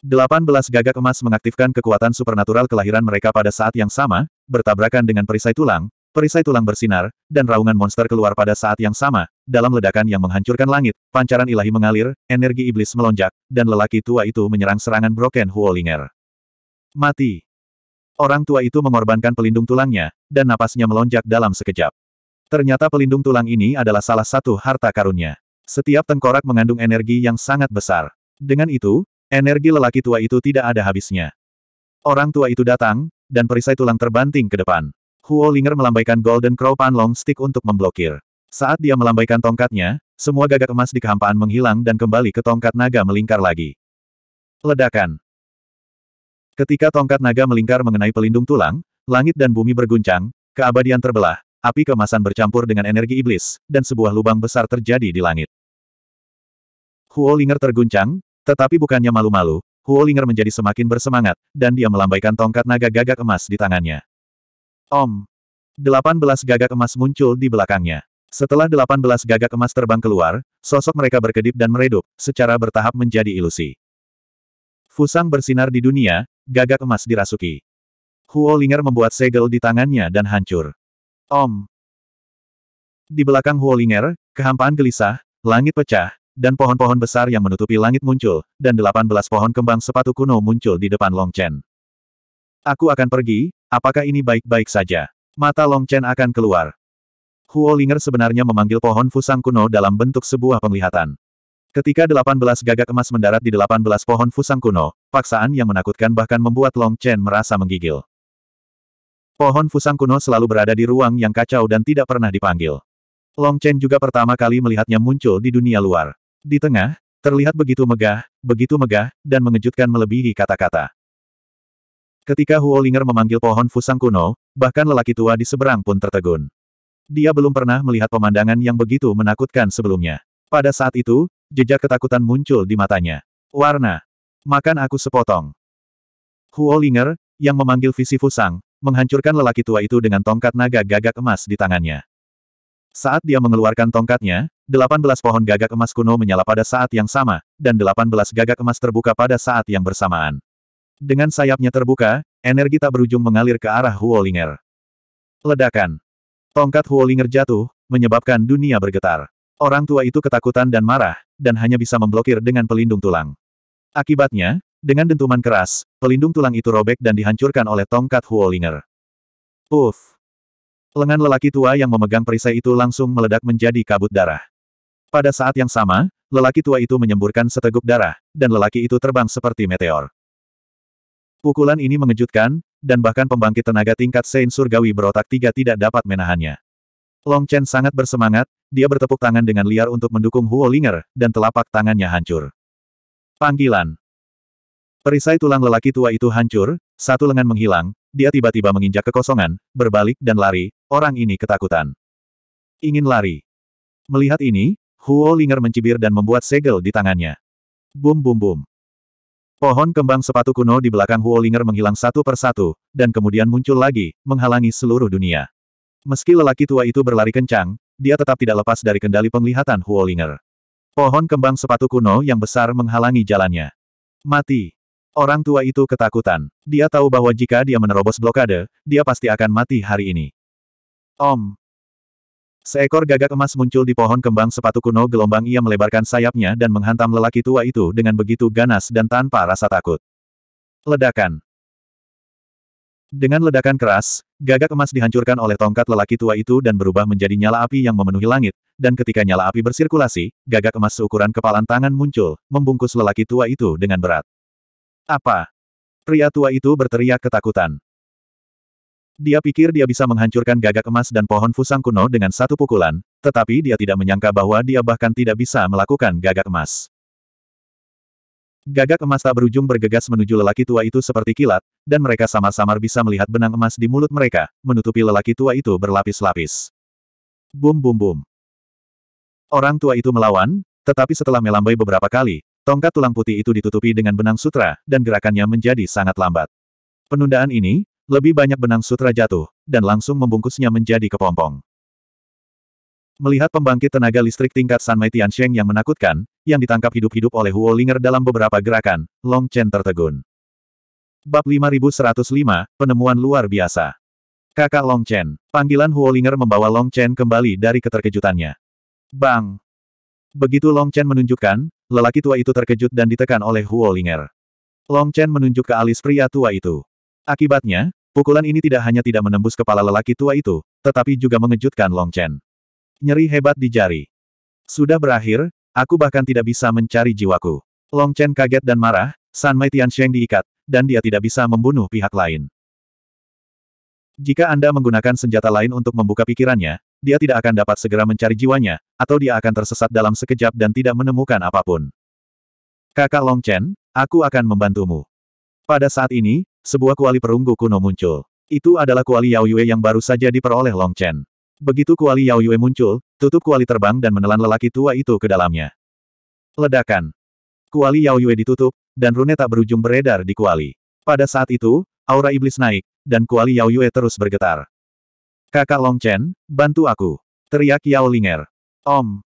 18 gagak emas mengaktifkan kekuatan supernatural kelahiran mereka pada saat yang sama, bertabrakan dengan perisai tulang, perisai tulang bersinar, dan raungan monster keluar pada saat yang sama, dalam ledakan yang menghancurkan langit, pancaran ilahi mengalir, energi iblis melonjak, dan lelaki tua itu menyerang serangan Broken Huolinger. Mati. Orang tua itu mengorbankan pelindung tulangnya, dan napasnya melonjak dalam sekejap. Ternyata pelindung tulang ini adalah salah satu harta karunnya. Setiap tengkorak mengandung energi yang sangat besar. Dengan itu, energi lelaki tua itu tidak ada habisnya. Orang tua itu datang, dan perisai tulang terbanting ke depan. Huo Linger melambaikan Golden Crow Panlong Stick untuk memblokir. Saat dia melambaikan tongkatnya, semua gagak emas di kehampaan menghilang dan kembali ke tongkat naga melingkar lagi. Ledakan. Ketika tongkat naga melingkar mengenai pelindung tulang, langit dan bumi berguncang, keabadian terbelah, api kemasan bercampur dengan energi iblis, dan sebuah lubang besar terjadi di langit. Huo Linger terguncang, tetapi bukannya malu-malu, Huo Linger menjadi semakin bersemangat, dan dia melambaikan tongkat naga gagak emas di tangannya. Om! 18 gagak emas muncul di belakangnya. Setelah 18 gagak emas terbang keluar, sosok mereka berkedip dan meredup, secara bertahap menjadi ilusi. Fusang bersinar di dunia, gagak emas dirasuki. Huo Linger membuat segel di tangannya dan hancur. Om. Di belakang Huo Linger, kehampaan gelisah, langit pecah, dan pohon-pohon besar yang menutupi langit muncul, dan delapan belas pohon kembang sepatu kuno muncul di depan Long Chen. Aku akan pergi, apakah ini baik-baik saja? Mata Long Chen akan keluar. Huo Linger sebenarnya memanggil pohon fusang kuno dalam bentuk sebuah penglihatan. Ketika 18 gagak emas mendarat di 18 pohon fusang kuno, paksaan yang menakutkan bahkan membuat Long Chen merasa menggigil. Pohon fusang kuno selalu berada di ruang yang kacau dan tidak pernah dipanggil. Long Chen juga pertama kali melihatnya muncul di dunia luar. Di tengah, terlihat begitu megah, begitu megah, dan mengejutkan melebihi kata-kata. Ketika Huo Linger memanggil pohon fusang kuno, bahkan lelaki tua di seberang pun tertegun. Dia belum pernah melihat pemandangan yang begitu menakutkan sebelumnya. Pada saat itu, jejak ketakutan muncul di matanya. Warna. Makan aku sepotong. Huo Linger, yang memanggil visi Fusang, menghancurkan lelaki tua itu dengan tongkat naga gagak emas di tangannya. Saat dia mengeluarkan tongkatnya, 18 pohon gagak emas kuno menyala pada saat yang sama, dan 18 gagak emas terbuka pada saat yang bersamaan. Dengan sayapnya terbuka, energi tak berujung mengalir ke arah Huo Linger. Ledakan. Tongkat Huo Linger jatuh, menyebabkan dunia bergetar. Orang tua itu ketakutan dan marah, dan hanya bisa memblokir dengan pelindung tulang. Akibatnya, dengan dentuman keras, pelindung tulang itu robek dan dihancurkan oleh tongkat Huolinger. Uff! Lengan lelaki tua yang memegang perisai itu langsung meledak menjadi kabut darah. Pada saat yang sama, lelaki tua itu menyemburkan seteguk darah, dan lelaki itu terbang seperti meteor. Pukulan ini mengejutkan, dan bahkan pembangkit tenaga tingkat Sein Surgawi berotak tiga tidak dapat menahannya. Long Chen sangat bersemangat, dia bertepuk tangan dengan liar untuk mendukung Huo Linger, dan telapak tangannya hancur. Panggilan. Perisai tulang lelaki tua itu hancur, satu lengan menghilang, dia tiba-tiba menginjak kekosongan, berbalik dan lari, orang ini ketakutan. Ingin lari. Melihat ini, Huo Linger mencibir dan membuat segel di tangannya. Bum bum bum. Pohon kembang sepatu kuno di belakang Huo Linger menghilang satu persatu, dan kemudian muncul lagi, menghalangi seluruh dunia. Meski lelaki tua itu berlari kencang, dia tetap tidak lepas dari kendali penglihatan Huolinger. Pohon kembang sepatu kuno yang besar menghalangi jalannya. Mati. Orang tua itu ketakutan. Dia tahu bahwa jika dia menerobos blokade, dia pasti akan mati hari ini. Om. Seekor gagak emas muncul di pohon kembang sepatu kuno gelombang ia melebarkan sayapnya dan menghantam lelaki tua itu dengan begitu ganas dan tanpa rasa takut. Ledakan. Dengan ledakan keras, gagak emas dihancurkan oleh tongkat lelaki tua itu dan berubah menjadi nyala api yang memenuhi langit, dan ketika nyala api bersirkulasi, gagak emas seukuran kepalan tangan muncul, membungkus lelaki tua itu dengan berat. Apa? Pria tua itu berteriak ketakutan. Dia pikir dia bisa menghancurkan gagak emas dan pohon fusang kuno dengan satu pukulan, tetapi dia tidak menyangka bahwa dia bahkan tidak bisa melakukan gagak emas. Gagak emas tak berujung bergegas menuju lelaki tua itu seperti kilat, dan mereka samar-samar bisa melihat benang emas di mulut mereka, menutupi lelaki tua itu berlapis-lapis. Bum bum bum. Orang tua itu melawan, tetapi setelah melambai beberapa kali, tongkat tulang putih itu ditutupi dengan benang sutra, dan gerakannya menjadi sangat lambat. Penundaan ini, lebih banyak benang sutra jatuh, dan langsung membungkusnya menjadi kepompong. Melihat pembangkit tenaga listrik tingkat San Mei Sheng yang menakutkan, yang ditangkap hidup-hidup oleh Huo Linger dalam beberapa gerakan, Long Chen tertegun. Bab 5105, Penemuan Luar Biasa Kakak Long Chen, panggilan Huo Linger membawa Long Chen kembali dari keterkejutannya. Bang! Begitu Long Chen menunjukkan, lelaki tua itu terkejut dan ditekan oleh Huo Linger. Long Chen menunjuk ke alis pria tua itu. Akibatnya, pukulan ini tidak hanya tidak menembus kepala lelaki tua itu, tetapi juga mengejutkan Long Chen. Nyeri hebat di jari. Sudah berakhir, Aku bahkan tidak bisa mencari jiwaku. Long Chen kaget dan marah, San Mai Sheng diikat, dan dia tidak bisa membunuh pihak lain. Jika Anda menggunakan senjata lain untuk membuka pikirannya, dia tidak akan dapat segera mencari jiwanya, atau dia akan tersesat dalam sekejap dan tidak menemukan apapun. Kakak Long Chen, aku akan membantumu. Pada saat ini, sebuah kuali perunggu kuno muncul. Itu adalah kuali Yao Yue yang baru saja diperoleh Long Chen. Begitu kuali Yao Yue muncul, tutup kuali terbang dan menelan lelaki tua itu ke dalamnya. Ledakan. Kuali Yao Yue ditutup, dan rune tak berujung beredar di kuali. Pada saat itu, aura iblis naik, dan kuali Yao Yue terus bergetar. Kakak Long Chen, bantu aku. Teriak Yao Linger. Om.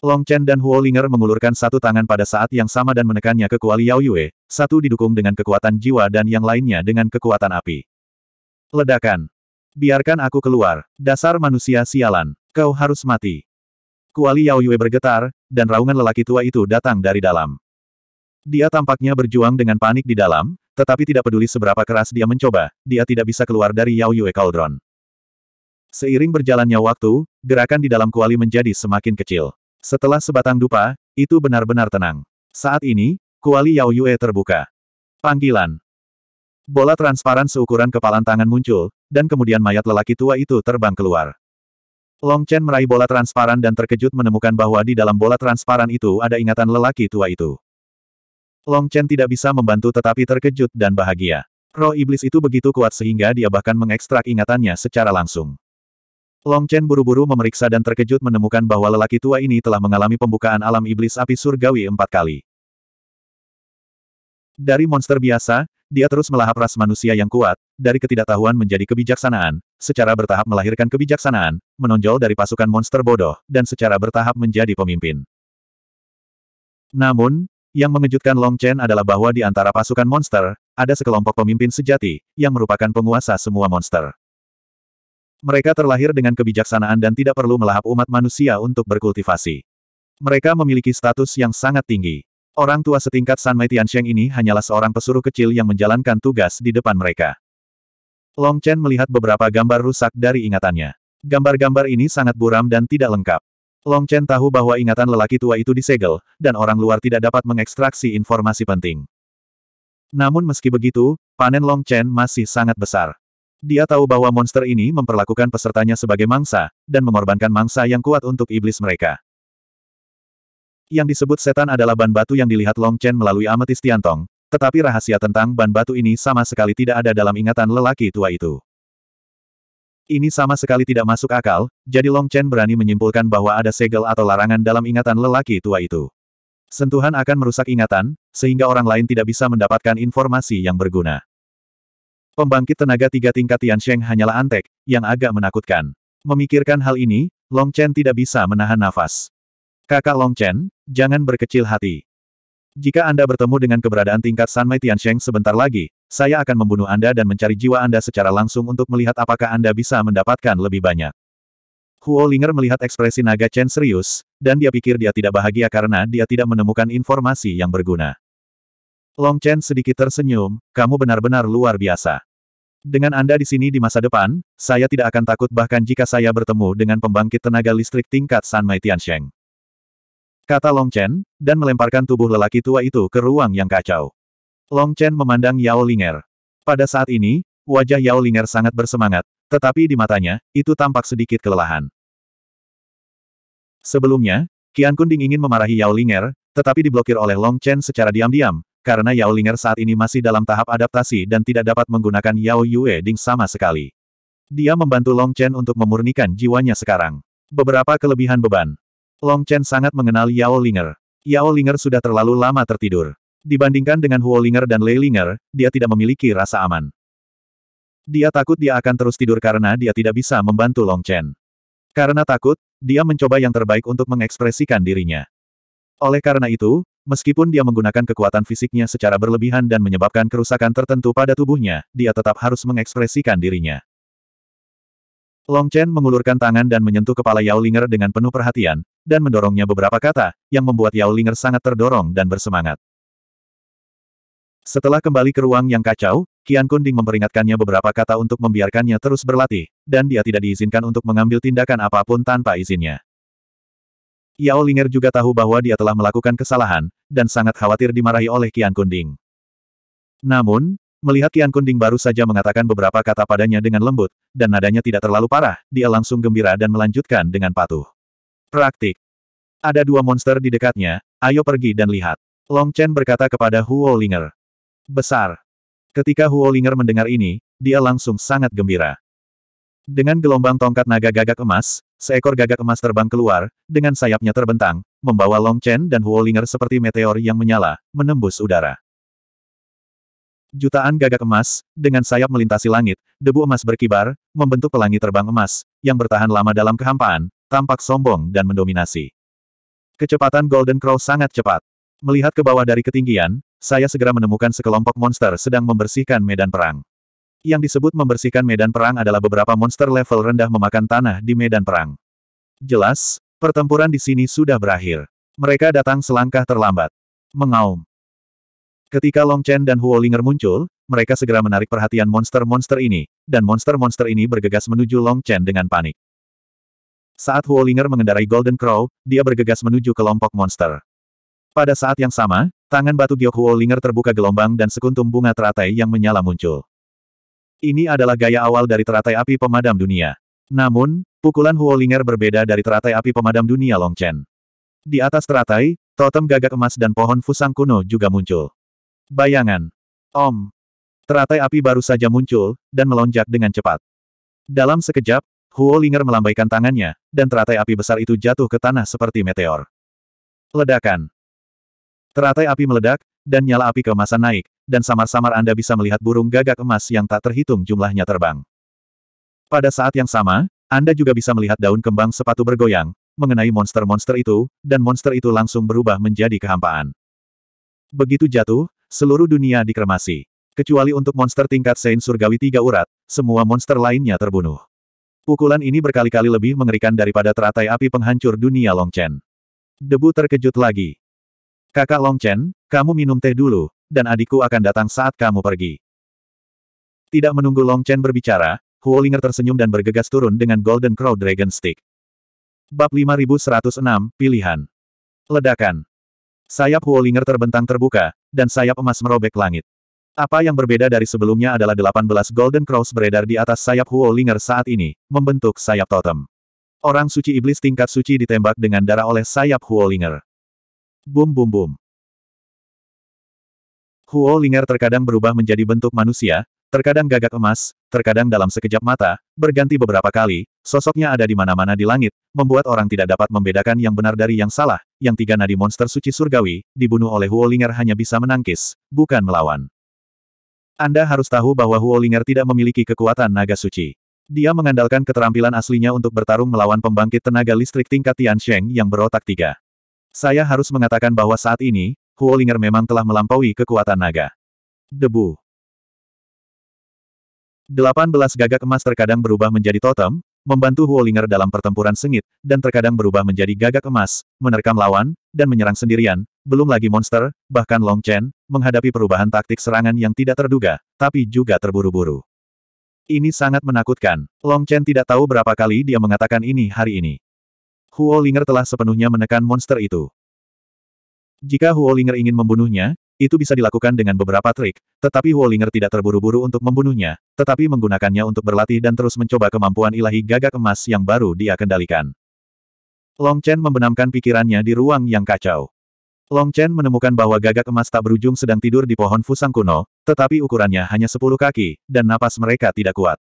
Long Chen dan Huo Linger mengulurkan satu tangan pada saat yang sama dan menekannya ke kuali Yao Yue, satu didukung dengan kekuatan jiwa dan yang lainnya dengan kekuatan api. Ledakan. Biarkan aku keluar, dasar manusia sialan. Kau harus mati. Kuali Yao Yue bergetar, dan raungan lelaki tua itu datang dari dalam. Dia tampaknya berjuang dengan panik di dalam, tetapi tidak peduli seberapa keras dia mencoba, dia tidak bisa keluar dari Yao Yue Cauldron. Seiring berjalannya waktu, gerakan di dalam kuali menjadi semakin kecil. Setelah sebatang dupa, itu benar-benar tenang. Saat ini, kuali Yao Yue terbuka. Panggilan. Bola transparan seukuran kepalan tangan muncul, dan kemudian mayat lelaki tua itu terbang keluar. Long Chen meraih bola transparan dan terkejut menemukan bahwa di dalam bola transparan itu ada ingatan lelaki tua itu. Long Chen tidak bisa membantu tetapi terkejut dan bahagia. Roh iblis itu begitu kuat sehingga dia bahkan mengekstrak ingatannya secara langsung. Long Chen buru-buru memeriksa dan terkejut menemukan bahwa lelaki tua ini telah mengalami pembukaan alam iblis api surgawi empat kali. Dari monster biasa, dia terus melahap ras manusia yang kuat, dari ketidaktahuan menjadi kebijaksanaan, secara bertahap melahirkan kebijaksanaan, menonjol dari pasukan monster bodoh, dan secara bertahap menjadi pemimpin. Namun, yang mengejutkan Long Chen adalah bahwa di antara pasukan monster, ada sekelompok pemimpin sejati, yang merupakan penguasa semua monster. Mereka terlahir dengan kebijaksanaan dan tidak perlu melahap umat manusia untuk berkultivasi. Mereka memiliki status yang sangat tinggi. Orang tua setingkat San Mei Tian Sheng ini hanyalah seorang pesuruh kecil yang menjalankan tugas di depan mereka. Long Chen melihat beberapa gambar rusak dari ingatannya. Gambar-gambar ini sangat buram dan tidak lengkap. Long Chen tahu bahwa ingatan lelaki tua itu disegel, dan orang luar tidak dapat mengekstraksi informasi penting. Namun meski begitu, panen Long Chen masih sangat besar. Dia tahu bahwa monster ini memperlakukan pesertanya sebagai mangsa, dan mengorbankan mangsa yang kuat untuk iblis mereka. Yang disebut setan adalah ban batu yang dilihat Long Chen melalui ametistiantong, tetapi rahasia tentang ban batu ini sama sekali tidak ada dalam ingatan lelaki tua itu. Ini sama sekali tidak masuk akal, jadi Long Chen berani menyimpulkan bahwa ada segel atau larangan dalam ingatan lelaki tua itu. Sentuhan akan merusak ingatan, sehingga orang lain tidak bisa mendapatkan informasi yang berguna. Pembangkit tenaga tiga tingkat Sheng hanyalah antek, yang agak menakutkan. Memikirkan hal ini, Long Chen tidak bisa menahan nafas. Kakak Long Chen, jangan berkecil hati. Jika Anda bertemu dengan keberadaan tingkat San Sanmai Tiansheng sebentar lagi, saya akan membunuh Anda dan mencari jiwa Anda secara langsung untuk melihat apakah Anda bisa mendapatkan lebih banyak. Huo Linger melihat ekspresi naga Chen serius, dan dia pikir dia tidak bahagia karena dia tidak menemukan informasi yang berguna. Long Chen sedikit tersenyum, kamu benar-benar luar biasa. Dengan Anda di sini di masa depan, saya tidak akan takut bahkan jika saya bertemu dengan pembangkit tenaga listrik tingkat San Sanmai Tiansheng kata Long Chen, dan melemparkan tubuh lelaki tua itu ke ruang yang kacau. Long Chen memandang Yao Linger. Pada saat ini, wajah Yao Linger sangat bersemangat, tetapi di matanya, itu tampak sedikit kelelahan. Sebelumnya, Qian Kunding ingin memarahi Yao Linger, tetapi diblokir oleh Long Chen secara diam-diam, karena Yao Linger saat ini masih dalam tahap adaptasi dan tidak dapat menggunakan Yao Yue Ding sama sekali. Dia membantu Long Chen untuk memurnikan jiwanya sekarang. Beberapa kelebihan beban. Long Chen sangat mengenal Yao Linger. Yao Linger sudah terlalu lama tertidur. Dibandingkan dengan Huo Linger dan Lei Linger, dia tidak memiliki rasa aman. Dia takut dia akan terus tidur karena dia tidak bisa membantu Long Chen. Karena takut, dia mencoba yang terbaik untuk mengekspresikan dirinya. Oleh karena itu, meskipun dia menggunakan kekuatan fisiknya secara berlebihan dan menyebabkan kerusakan tertentu pada tubuhnya, dia tetap harus mengekspresikan dirinya. Long Chen mengulurkan tangan dan menyentuh kepala Yao Linger dengan penuh perhatian, dan mendorongnya beberapa kata, yang membuat Yao Linger sangat terdorong dan bersemangat. Setelah kembali ke ruang yang kacau, Qian Kunding memperingatkannya beberapa kata untuk membiarkannya terus berlatih, dan dia tidak diizinkan untuk mengambil tindakan apapun tanpa izinnya. Yao Linger juga tahu bahwa dia telah melakukan kesalahan, dan sangat khawatir dimarahi oleh Qian Kunding. Namun, Melihat Tian Kunding baru saja mengatakan beberapa kata padanya dengan lembut, dan nadanya tidak terlalu parah, dia langsung gembira dan melanjutkan dengan patuh. Praktik. Ada dua monster di dekatnya, ayo pergi dan lihat. Long Chen berkata kepada Huo Linger. Besar. Ketika Huo Linger mendengar ini, dia langsung sangat gembira. Dengan gelombang tongkat naga gagak emas, seekor gagak emas terbang keluar, dengan sayapnya terbentang, membawa Long Chen dan Huo Linger seperti meteor yang menyala, menembus udara. Jutaan gagak emas, dengan sayap melintasi langit, debu emas berkibar, membentuk pelangi terbang emas, yang bertahan lama dalam kehampaan, tampak sombong dan mendominasi. Kecepatan Golden Crow sangat cepat. Melihat ke bawah dari ketinggian, saya segera menemukan sekelompok monster sedang membersihkan medan perang. Yang disebut membersihkan medan perang adalah beberapa monster level rendah memakan tanah di medan perang. Jelas, pertempuran di sini sudah berakhir. Mereka datang selangkah terlambat. Mengaum. Ketika Long Chen dan Huo Linger muncul, mereka segera menarik perhatian monster-monster ini, dan monster-monster ini bergegas menuju Long Chen dengan panik. Saat Huo Linger mengendarai Golden Crow, dia bergegas menuju kelompok monster. Pada saat yang sama, tangan batu giok Huo Linger terbuka gelombang dan sekuntum bunga teratai yang menyala muncul. Ini adalah gaya awal dari teratai api pemadam dunia. Namun, pukulan Huo Linger berbeda dari teratai api pemadam dunia Long Chen. Di atas teratai, totem gagak emas dan pohon fusang kuno juga muncul. Bayangan. Om. Teratai api baru saja muncul, dan melonjak dengan cepat. Dalam sekejap, Huo Linger melambaikan tangannya, dan teratai api besar itu jatuh ke tanah seperti meteor. Ledakan. Teratai api meledak, dan nyala api keemasan naik, dan samar-samar Anda bisa melihat burung gagak emas yang tak terhitung jumlahnya terbang. Pada saat yang sama, Anda juga bisa melihat daun kembang sepatu bergoyang, mengenai monster-monster itu, dan monster itu langsung berubah menjadi kehampaan. Begitu jatuh, Seluruh dunia dikremasi. Kecuali untuk monster tingkat Saint Surgawi tiga urat, semua monster lainnya terbunuh. Pukulan ini berkali-kali lebih mengerikan daripada teratai api penghancur dunia Long Chen. Debu terkejut lagi. Kakak Long Chen, kamu minum teh dulu, dan adikku akan datang saat kamu pergi. Tidak menunggu Long Chen berbicara, Huolinger tersenyum dan bergegas turun dengan Golden Crow Dragon Stick. Bab 5106, Pilihan. Ledakan. Sayap Huolinger terbentang terbuka, dan sayap emas merobek langit. Apa yang berbeda dari sebelumnya adalah 18 Golden Cross beredar di atas sayap Huo Linger saat ini, membentuk sayap totem. Orang suci iblis tingkat suci ditembak dengan darah oleh sayap Huo Linger. Bum bum bum. Huo Linger terkadang berubah menjadi bentuk manusia, terkadang gagak emas, terkadang dalam sekejap mata, berganti beberapa kali, sosoknya ada di mana-mana di langit, membuat orang tidak dapat membedakan yang benar dari yang salah, yang tiga nadi monster suci surgawi, dibunuh oleh Huolinger hanya bisa menangkis, bukan melawan. Anda harus tahu bahwa Huolinger tidak memiliki kekuatan naga suci. Dia mengandalkan keterampilan aslinya untuk bertarung melawan pembangkit tenaga listrik tingkat Tian Sheng yang berotak tiga. Saya harus mengatakan bahwa saat ini, Huolinger memang telah melampaui kekuatan naga. Debu. 18 gagak emas terkadang berubah menjadi totem, membantu Huolinger dalam pertempuran sengit, dan terkadang berubah menjadi gagak emas, menerkam lawan, dan menyerang sendirian, belum lagi monster, bahkan Long Chen, menghadapi perubahan taktik serangan yang tidak terduga, tapi juga terburu-buru. Ini sangat menakutkan. Long Chen tidak tahu berapa kali dia mengatakan ini hari ini. Huolinger telah sepenuhnya menekan monster itu. Jika Huolinger ingin membunuhnya, itu bisa dilakukan dengan beberapa trik, tetapi Wollinger tidak terburu-buru untuk membunuhnya, tetapi menggunakannya untuk berlatih dan terus mencoba kemampuan ilahi gagak emas yang baru dia kendalikan. Long Chen membenamkan pikirannya di ruang yang kacau. Long Chen menemukan bahwa gagak emas tak berujung sedang tidur di pohon fusang kuno, tetapi ukurannya hanya 10 kaki, dan napas mereka tidak kuat.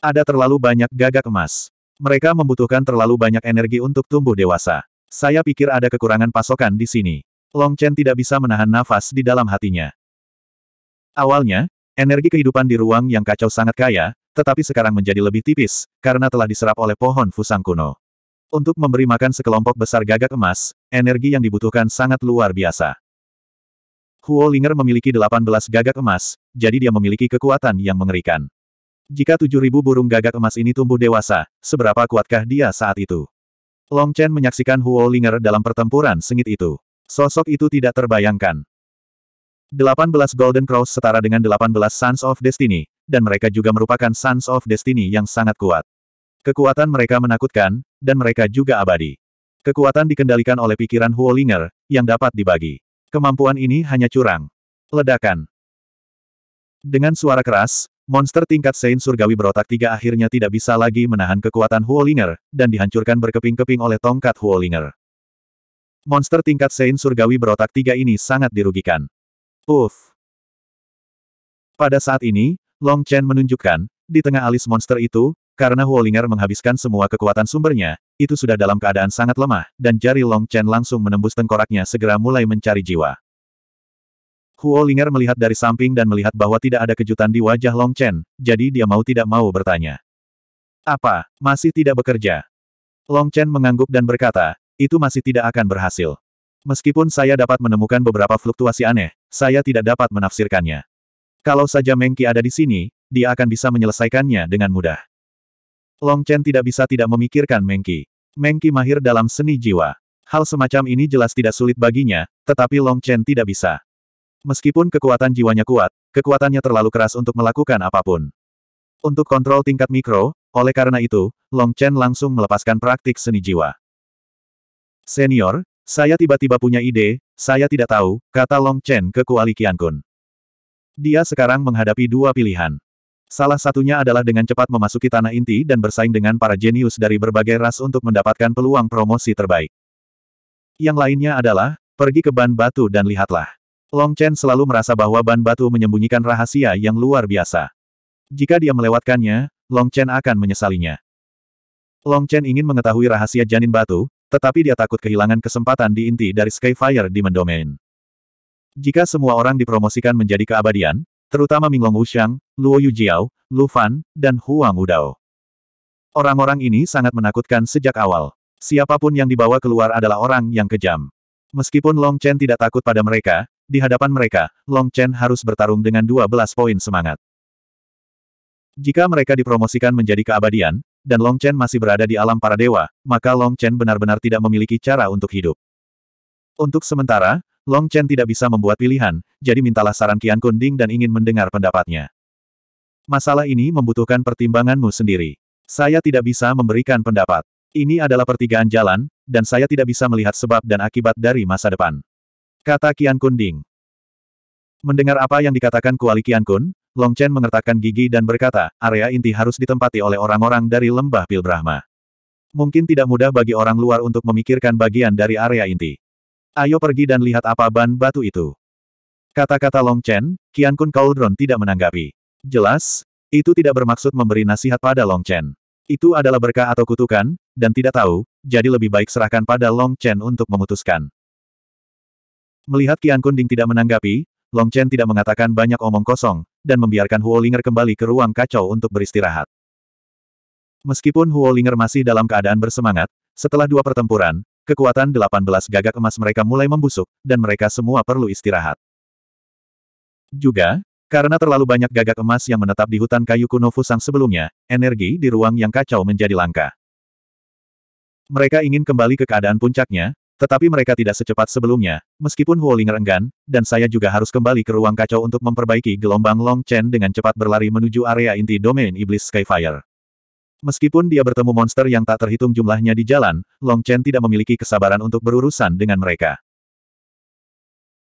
Ada terlalu banyak gagak emas. Mereka membutuhkan terlalu banyak energi untuk tumbuh dewasa. Saya pikir ada kekurangan pasokan di sini. Long Chen tidak bisa menahan nafas di dalam hatinya. Awalnya, energi kehidupan di ruang yang kacau sangat kaya, tetapi sekarang menjadi lebih tipis, karena telah diserap oleh pohon fusang kuno. Untuk memberi makan sekelompok besar gagak emas, energi yang dibutuhkan sangat luar biasa. Huo Linger memiliki 18 gagak emas, jadi dia memiliki kekuatan yang mengerikan. Jika 7.000 burung gagak emas ini tumbuh dewasa, seberapa kuatkah dia saat itu? Long Chen menyaksikan Huo Linger dalam pertempuran sengit itu. Sosok itu tidak terbayangkan. 18 Golden Cross setara dengan 18 Sons of Destiny, dan mereka juga merupakan Sons of Destiny yang sangat kuat. Kekuatan mereka menakutkan, dan mereka juga abadi. Kekuatan dikendalikan oleh pikiran Huolinger, yang dapat dibagi. Kemampuan ini hanya curang. Ledakan. Dengan suara keras, monster tingkat Saint Surgawi berotak tiga akhirnya tidak bisa lagi menahan kekuatan Huolinger, dan dihancurkan berkeping-keping oleh tongkat Huolinger. Monster tingkat Sein surgawi berotak tiga ini sangat dirugikan. Uff. Pada saat ini, Long Chen menunjukkan, di tengah alis monster itu, karena Huolinger menghabiskan semua kekuatan sumbernya, itu sudah dalam keadaan sangat lemah, dan jari Long Chen langsung menembus tengkoraknya segera mulai mencari jiwa. Huolinger melihat dari samping dan melihat bahwa tidak ada kejutan di wajah Long Chen, jadi dia mau tidak mau bertanya. Apa, masih tidak bekerja? Long Chen mengangguk dan berkata, itu masih tidak akan berhasil. Meskipun saya dapat menemukan beberapa fluktuasi aneh, saya tidak dapat menafsirkannya. Kalau saja Mengki ada di sini, dia akan bisa menyelesaikannya dengan mudah. Long Chen tidak bisa tidak memikirkan Mengki. Mengki mahir dalam seni jiwa. Hal semacam ini jelas tidak sulit baginya, tetapi Long Chen tidak bisa. Meskipun kekuatan jiwanya kuat, kekuatannya terlalu keras untuk melakukan apapun. Untuk kontrol tingkat mikro, oleh karena itu, Long Chen langsung melepaskan praktik seni jiwa. Senior, saya tiba-tiba punya ide, saya tidak tahu, kata Long Chen ke Kuali Qiankun. Dia sekarang menghadapi dua pilihan. Salah satunya adalah dengan cepat memasuki tanah inti dan bersaing dengan para jenius dari berbagai ras untuk mendapatkan peluang promosi terbaik. Yang lainnya adalah, pergi ke ban batu dan lihatlah. Long Chen selalu merasa bahwa ban batu menyembunyikan rahasia yang luar biasa. Jika dia melewatkannya, Long Chen akan menyesalinya. Long Chen ingin mengetahui rahasia janin batu, tetapi dia takut kehilangan kesempatan di inti dari Skyfire di Domain. Jika semua orang dipromosikan menjadi keabadian, terutama Minglong Wuxiang, Luo Yujiao, Lu Fan, dan Huang Udao. Orang-orang ini sangat menakutkan sejak awal. Siapapun yang dibawa keluar adalah orang yang kejam. Meskipun Long Chen tidak takut pada mereka, di hadapan mereka, Long Chen harus bertarung dengan 12 poin semangat. Jika mereka dipromosikan menjadi keabadian, dan Long Chen masih berada di alam para dewa, maka Long Chen benar-benar tidak memiliki cara untuk hidup. Untuk sementara, Long Chen tidak bisa membuat pilihan, jadi mintalah saran Qian Kunding dan ingin mendengar pendapatnya. Masalah ini membutuhkan pertimbanganmu sendiri. Saya tidak bisa memberikan pendapat. Ini adalah pertigaan jalan, dan saya tidak bisa melihat sebab dan akibat dari masa depan. Kata Qian Kunding. Mendengar apa yang dikatakan Kuali Qian Kun, Long Chen mengertakkan gigi dan berkata, area inti harus ditempati oleh orang-orang dari lembah Pil Brahma. Mungkin tidak mudah bagi orang luar untuk memikirkan bagian dari area inti. Ayo pergi dan lihat apa ban batu itu. Kata-kata Long Chen, Kian Kun Cauldron tidak menanggapi. Jelas, itu tidak bermaksud memberi nasihat pada Long Chen. Itu adalah berkah atau kutukan, dan tidak tahu, jadi lebih baik serahkan pada Long Chen untuk memutuskan. Melihat Kian Kun Ding tidak menanggapi, Long Chen tidak mengatakan banyak omong kosong, dan membiarkan Huo Linger kembali ke ruang kacau untuk beristirahat. Meskipun Huo Linger masih dalam keadaan bersemangat, setelah dua pertempuran, kekuatan 18 gagak emas mereka mulai membusuk, dan mereka semua perlu istirahat. Juga, karena terlalu banyak gagak emas yang menetap di hutan kayu kuno Fusang sebelumnya, energi di ruang yang kacau menjadi langka. Mereka ingin kembali ke keadaan puncaknya, tetapi mereka tidak secepat sebelumnya, meskipun Huolinger enggan, dan saya juga harus kembali ke ruang kacau untuk memperbaiki gelombang Long Chen dengan cepat berlari menuju area inti domain iblis Skyfire. Meskipun dia bertemu monster yang tak terhitung jumlahnya di jalan, Long Chen tidak memiliki kesabaran untuk berurusan dengan mereka.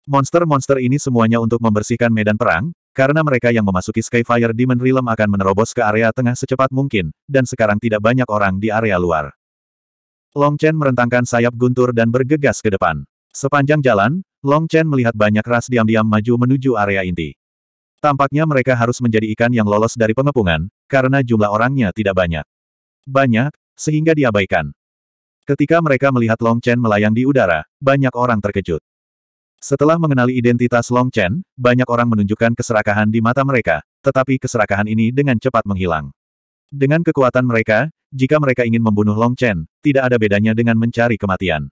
Monster-monster ini semuanya untuk membersihkan medan perang, karena mereka yang memasuki Skyfire Demon Realm akan menerobos ke area tengah secepat mungkin, dan sekarang tidak banyak orang di area luar. Long Chen merentangkan sayap guntur dan bergegas ke depan. Sepanjang jalan, Long Chen melihat banyak ras diam-diam maju menuju area inti. Tampaknya mereka harus menjadi ikan yang lolos dari pengepungan, karena jumlah orangnya tidak banyak. Banyak, sehingga diabaikan. Ketika mereka melihat Long Chen melayang di udara, banyak orang terkejut. Setelah mengenali identitas Long Chen, banyak orang menunjukkan keserakahan di mata mereka, tetapi keserakahan ini dengan cepat menghilang. Dengan kekuatan mereka, jika mereka ingin membunuh Long Chen, tidak ada bedanya dengan mencari kematian.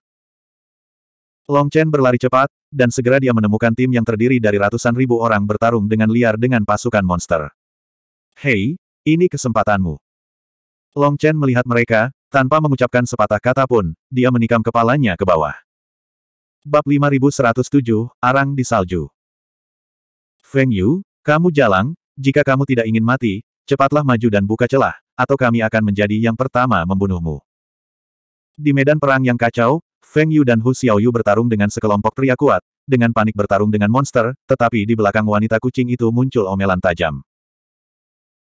Long Chen berlari cepat, dan segera dia menemukan tim yang terdiri dari ratusan ribu orang bertarung dengan liar dengan pasukan monster. Hei, ini kesempatanmu. Long Chen melihat mereka, tanpa mengucapkan sepatah kata pun, dia menikam kepalanya ke bawah. Bab 5107, Arang di Salju Feng Yu, kamu jalang, jika kamu tidak ingin mati, Cepatlah maju dan buka celah, atau kami akan menjadi yang pertama membunuhmu. Di medan perang yang kacau, Feng Yu dan Hu Xiaoyu bertarung dengan sekelompok pria kuat, dengan panik bertarung dengan monster, tetapi di belakang wanita kucing itu muncul omelan tajam.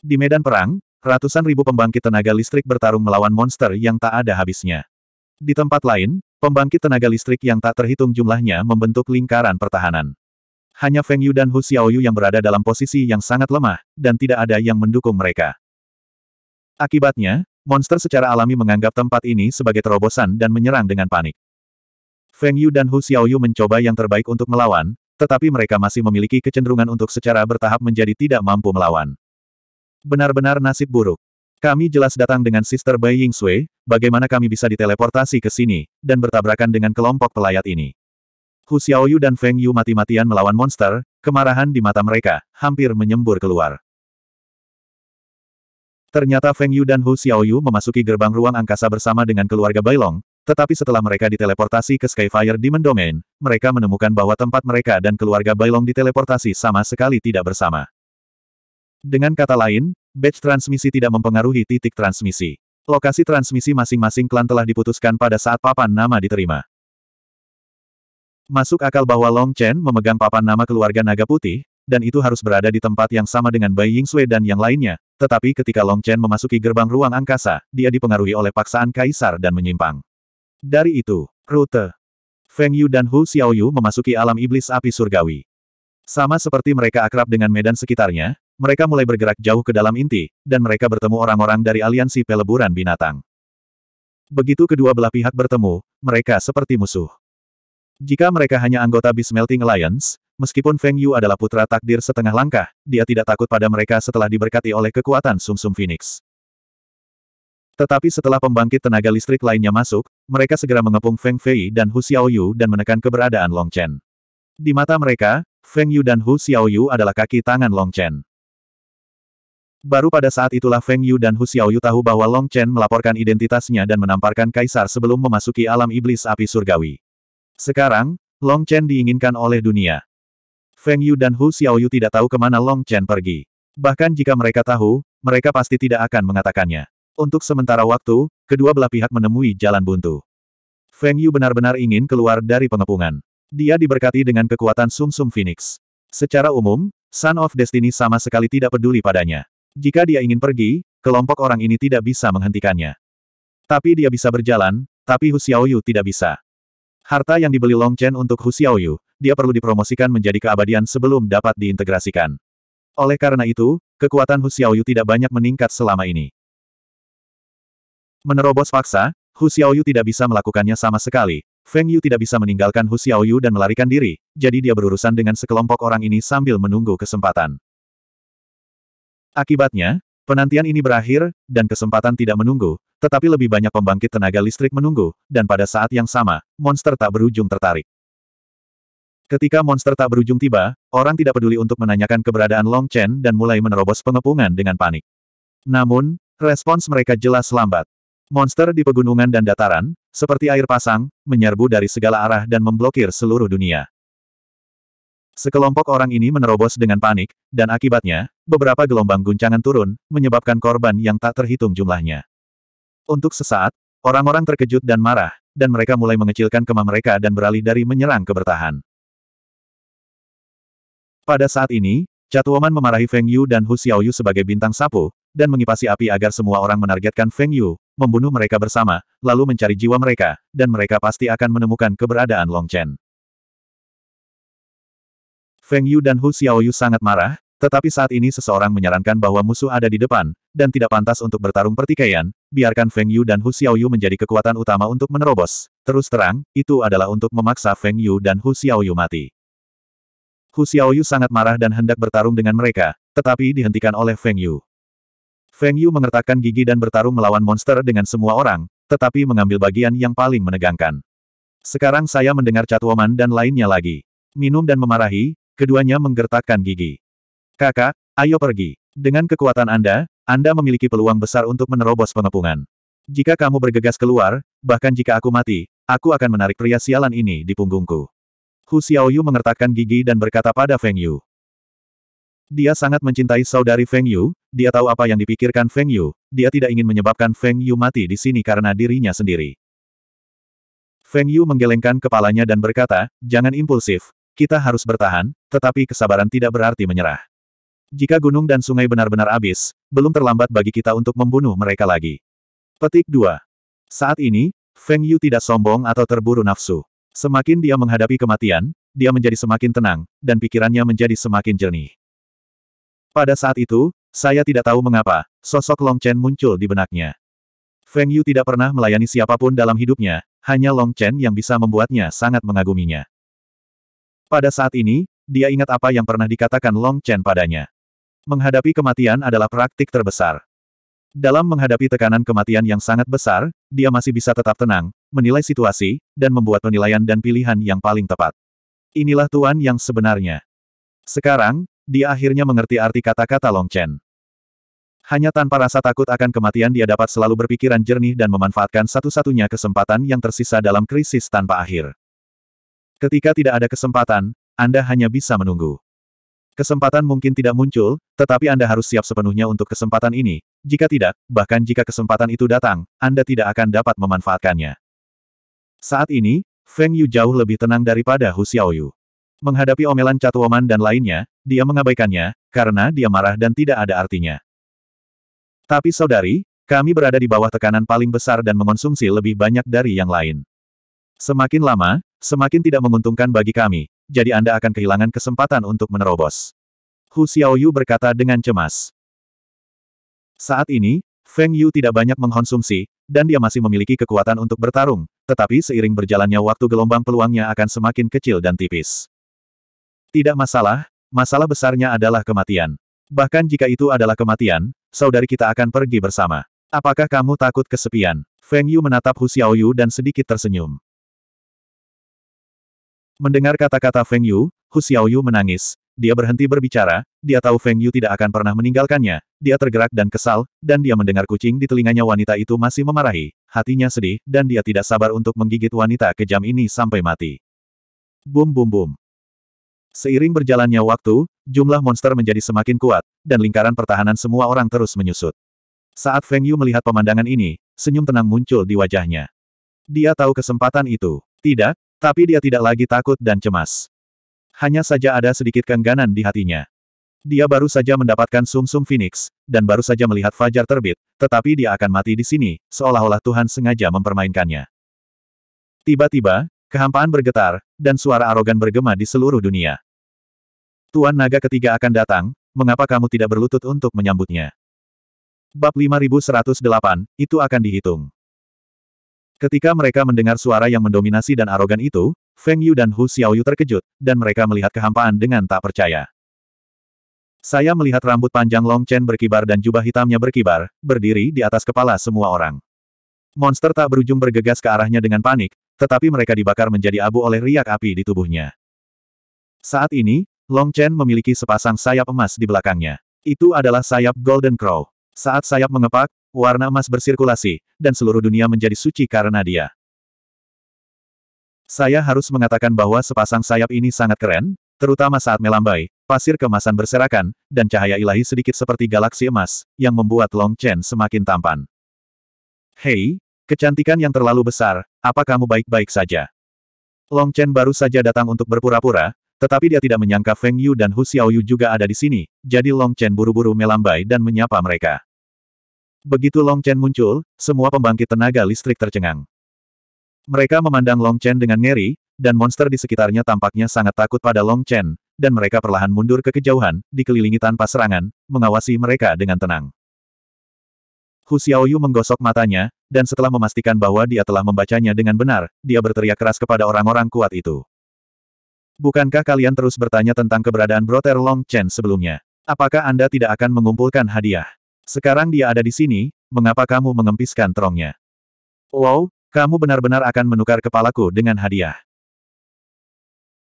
Di medan perang, ratusan ribu pembangkit tenaga listrik bertarung melawan monster yang tak ada habisnya. Di tempat lain, pembangkit tenaga listrik yang tak terhitung jumlahnya membentuk lingkaran pertahanan. Hanya Feng Yu dan Hu Xiaoyu yang berada dalam posisi yang sangat lemah, dan tidak ada yang mendukung mereka. Akibatnya, monster secara alami menganggap tempat ini sebagai terobosan dan menyerang dengan panik. Feng Yu dan Hu Xiaoyu mencoba yang terbaik untuk melawan, tetapi mereka masih memiliki kecenderungan untuk secara bertahap menjadi tidak mampu melawan. Benar-benar nasib buruk. Kami jelas datang dengan Sister Bai Ying Sui, bagaimana kami bisa diteleportasi ke sini, dan bertabrakan dengan kelompok pelayat ini. Hu Xiaoyu dan Feng Yu mati-matian melawan monster, kemarahan di mata mereka, hampir menyembur keluar. Ternyata Feng Yu dan Hu Xiaoyu memasuki gerbang ruang angkasa bersama dengan keluarga Bailong, tetapi setelah mereka diteleportasi ke Skyfire Demon Domain, mereka menemukan bahwa tempat mereka dan keluarga Bailong diteleportasi sama sekali tidak bersama. Dengan kata lain, batch transmisi tidak mempengaruhi titik transmisi. Lokasi transmisi masing-masing klan telah diputuskan pada saat papan nama diterima. Masuk akal bahwa Long Chen memegang papan nama keluarga Naga Putih, dan itu harus berada di tempat yang sama dengan Bai Ying Sui dan yang lainnya, tetapi ketika Long Chen memasuki gerbang ruang angkasa, dia dipengaruhi oleh paksaan kaisar dan menyimpang. Dari itu, rute Feng Yu dan Hu Xiaoyu memasuki alam iblis api surgawi. Sama seperti mereka akrab dengan medan sekitarnya, mereka mulai bergerak jauh ke dalam inti, dan mereka bertemu orang-orang dari aliansi peleburan binatang. Begitu kedua belah pihak bertemu, mereka seperti musuh. Jika mereka hanya anggota Bismelting Alliance, meskipun Feng Yu adalah putra takdir setengah langkah, dia tidak takut pada mereka setelah diberkati oleh kekuatan Sumsum -sum Phoenix. Tetapi setelah pembangkit tenaga listrik lainnya masuk, mereka segera mengepung Feng Fei dan Hu Xiaoyu dan menekan keberadaan Long Chen. Di mata mereka, Feng Yu dan Hu Xiaoyu adalah kaki tangan Long Chen. Baru pada saat itulah Feng Yu dan Hu Xiaoyu tahu bahwa Long Chen melaporkan identitasnya dan menamparkan kaisar sebelum memasuki alam iblis api surgawi. Sekarang, Long Chen diinginkan oleh dunia. Feng Yu dan Hu Xiaoyu tidak tahu kemana Long Chen pergi. Bahkan jika mereka tahu, mereka pasti tidak akan mengatakannya. Untuk sementara waktu, kedua belah pihak menemui jalan buntu. Feng Yu benar-benar ingin keluar dari pengepungan. Dia diberkati dengan kekuatan Sum Sum Phoenix. Secara umum, Son of Destiny sama sekali tidak peduli padanya. Jika dia ingin pergi, kelompok orang ini tidak bisa menghentikannya. Tapi dia bisa berjalan, tapi Hu Xiaoyu tidak bisa. Harta yang dibeli Long Chen untuk Hu Xiaoyu, dia perlu dipromosikan menjadi keabadian sebelum dapat diintegrasikan. Oleh karena itu, kekuatan Hu Xiaoyu tidak banyak meningkat selama ini. Menerobos paksa, Hu Xiaoyu tidak bisa melakukannya sama sekali. Feng Yu tidak bisa meninggalkan Hu Xiaoyu dan melarikan diri, jadi dia berurusan dengan sekelompok orang ini sambil menunggu kesempatan. Akibatnya, Penantian ini berakhir, dan kesempatan tidak menunggu, tetapi lebih banyak pembangkit tenaga listrik menunggu, dan pada saat yang sama, monster tak berujung tertarik. Ketika monster tak berujung tiba, orang tidak peduli untuk menanyakan keberadaan Long Chen dan mulai menerobos pengepungan dengan panik. Namun, respons mereka jelas lambat. Monster di pegunungan dan dataran, seperti air pasang, menyerbu dari segala arah dan memblokir seluruh dunia. Sekelompok orang ini menerobos dengan panik, dan akibatnya, beberapa gelombang guncangan turun, menyebabkan korban yang tak terhitung jumlahnya. Untuk sesaat, orang-orang terkejut dan marah, dan mereka mulai mengecilkan kemah mereka dan beralih dari menyerang ke bertahan. Pada saat ini, Catwoman memarahi Feng Yu dan Hu Xiaoyu sebagai bintang sapu, dan mengipasi api agar semua orang menargetkan Feng Yu, membunuh mereka bersama, lalu mencari jiwa mereka, dan mereka pasti akan menemukan keberadaan Long Chen. Feng Yu dan Hu Xiaoyu sangat marah, tetapi saat ini seseorang menyarankan bahwa musuh ada di depan, dan tidak pantas untuk bertarung pertikaian, biarkan Feng Yu dan Hu Xiaoyu menjadi kekuatan utama untuk menerobos. Terus terang, itu adalah untuk memaksa Feng Yu dan Hu Xiaoyu mati. Hu Xiaoyu sangat marah dan hendak bertarung dengan mereka, tetapi dihentikan oleh Feng Yu. Feng Yu mengertakkan gigi dan bertarung melawan monster dengan semua orang, tetapi mengambil bagian yang paling menegangkan. Sekarang saya mendengar Catwoman dan lainnya lagi. Minum dan memarahi, Keduanya menggertakkan gigi. Kakak, ayo pergi. Dengan kekuatan Anda, Anda memiliki peluang besar untuk menerobos pengepungan. Jika kamu bergegas keluar, bahkan jika aku mati, aku akan menarik pria sialan ini di punggungku. Hu Xiaoyu mengertakkan gigi dan berkata pada Feng Yu. Dia sangat mencintai saudari Feng Yu, dia tahu apa yang dipikirkan Feng Yu, dia tidak ingin menyebabkan Feng Yu mati di sini karena dirinya sendiri. Feng Yu menggelengkan kepalanya dan berkata, jangan impulsif, kita harus bertahan, tetapi kesabaran tidak berarti menyerah. Jika gunung dan sungai benar-benar habis, belum terlambat bagi kita untuk membunuh mereka lagi. Petik 2. Saat ini, Feng Yu tidak sombong atau terburu nafsu. Semakin dia menghadapi kematian, dia menjadi semakin tenang, dan pikirannya menjadi semakin jernih. Pada saat itu, saya tidak tahu mengapa, sosok Long Chen muncul di benaknya. Feng Yu tidak pernah melayani siapapun dalam hidupnya, hanya Long Chen yang bisa membuatnya sangat mengaguminya. Pada saat ini, dia ingat apa yang pernah dikatakan Long Chen padanya. Menghadapi kematian adalah praktik terbesar. Dalam menghadapi tekanan kematian yang sangat besar, dia masih bisa tetap tenang, menilai situasi, dan membuat penilaian dan pilihan yang paling tepat. Inilah Tuan yang sebenarnya. Sekarang, dia akhirnya mengerti arti kata-kata Long Chen. Hanya tanpa rasa takut akan kematian dia dapat selalu berpikiran jernih dan memanfaatkan satu-satunya kesempatan yang tersisa dalam krisis tanpa akhir. Ketika tidak ada kesempatan, Anda hanya bisa menunggu. Kesempatan mungkin tidak muncul, tetapi Anda harus siap sepenuhnya untuk kesempatan ini. Jika tidak, bahkan jika kesempatan itu datang, Anda tidak akan dapat memanfaatkannya. Saat ini, Feng Yu jauh lebih tenang daripada Hu Xiaoyu. Menghadapi omelan Catuoman dan lainnya, dia mengabaikannya, karena dia marah dan tidak ada artinya. Tapi saudari, kami berada di bawah tekanan paling besar dan mengonsumsi lebih banyak dari yang lain. Semakin lama, semakin tidak menguntungkan bagi kami, jadi Anda akan kehilangan kesempatan untuk menerobos. Hu Xiaoyu berkata dengan cemas. Saat ini, Feng Yu tidak banyak mengkonsumsi, dan dia masih memiliki kekuatan untuk bertarung, tetapi seiring berjalannya waktu gelombang peluangnya akan semakin kecil dan tipis. Tidak masalah, masalah besarnya adalah kematian. Bahkan jika itu adalah kematian, saudari kita akan pergi bersama. Apakah kamu takut kesepian? Feng Yu menatap Hu Xiaoyu dan sedikit tersenyum. Mendengar kata-kata Feng Yu, Hu Xiaoyu menangis. Dia berhenti berbicara, dia tahu Feng Yu tidak akan pernah meninggalkannya, dia tergerak dan kesal, dan dia mendengar kucing di telinganya wanita itu masih memarahi, hatinya sedih, dan dia tidak sabar untuk menggigit wanita kejam ini sampai mati. Bum bum bum. Seiring berjalannya waktu, jumlah monster menjadi semakin kuat, dan lingkaran pertahanan semua orang terus menyusut. Saat Feng Yu melihat pemandangan ini, senyum tenang muncul di wajahnya. Dia tahu kesempatan itu. Tidak, tapi dia tidak lagi takut dan cemas. Hanya saja ada sedikit kengganan di hatinya. Dia baru saja mendapatkan sumsum -sum Phoenix, dan baru saja melihat fajar terbit, tetapi dia akan mati di sini, seolah-olah Tuhan sengaja mempermainkannya. Tiba-tiba, kehampaan bergetar, dan suara arogan bergema di seluruh dunia. Tuan naga ketiga akan datang, mengapa kamu tidak berlutut untuk menyambutnya? Bab 5108, itu akan dihitung. Ketika mereka mendengar suara yang mendominasi dan arogan itu, Feng Yu dan Hu Xiaoyu terkejut, dan mereka melihat kehampaan dengan tak percaya. Saya melihat rambut panjang Long Chen berkibar dan jubah hitamnya berkibar, berdiri di atas kepala semua orang. Monster tak berujung bergegas ke arahnya dengan panik, tetapi mereka dibakar menjadi abu oleh riak api di tubuhnya. Saat ini, Long Chen memiliki sepasang sayap emas di belakangnya. Itu adalah sayap Golden Crow. Saat sayap mengepak, warna emas bersirkulasi, dan seluruh dunia menjadi suci karena dia. Saya harus mengatakan bahwa sepasang sayap ini sangat keren, terutama saat melambai, pasir kemasan berserakan, dan cahaya ilahi sedikit seperti galaksi emas, yang membuat Long Chen semakin tampan. Hei, kecantikan yang terlalu besar, apa kamu baik-baik saja? Long Chen baru saja datang untuk berpura-pura, tetapi dia tidak menyangka Feng Yu dan Hu Xiaoyu juga ada di sini, jadi Long Chen buru-buru melambai dan menyapa mereka. Begitu Long Chen muncul, semua pembangkit tenaga listrik tercengang. Mereka memandang Long Chen dengan ngeri, dan monster di sekitarnya tampaknya sangat takut pada Long Chen, dan mereka perlahan mundur ke kejauhan, dikelilingi tanpa serangan, mengawasi mereka dengan tenang. Hu Xiaoyu menggosok matanya, dan setelah memastikan bahwa dia telah membacanya dengan benar, dia berteriak keras kepada orang-orang kuat itu. Bukankah kalian terus bertanya tentang keberadaan Brother Long Chen sebelumnya? Apakah Anda tidak akan mengumpulkan hadiah? Sekarang dia ada di sini, mengapa kamu mengempiskan terongnya? Wow, kamu benar-benar akan menukar kepalaku dengan hadiah.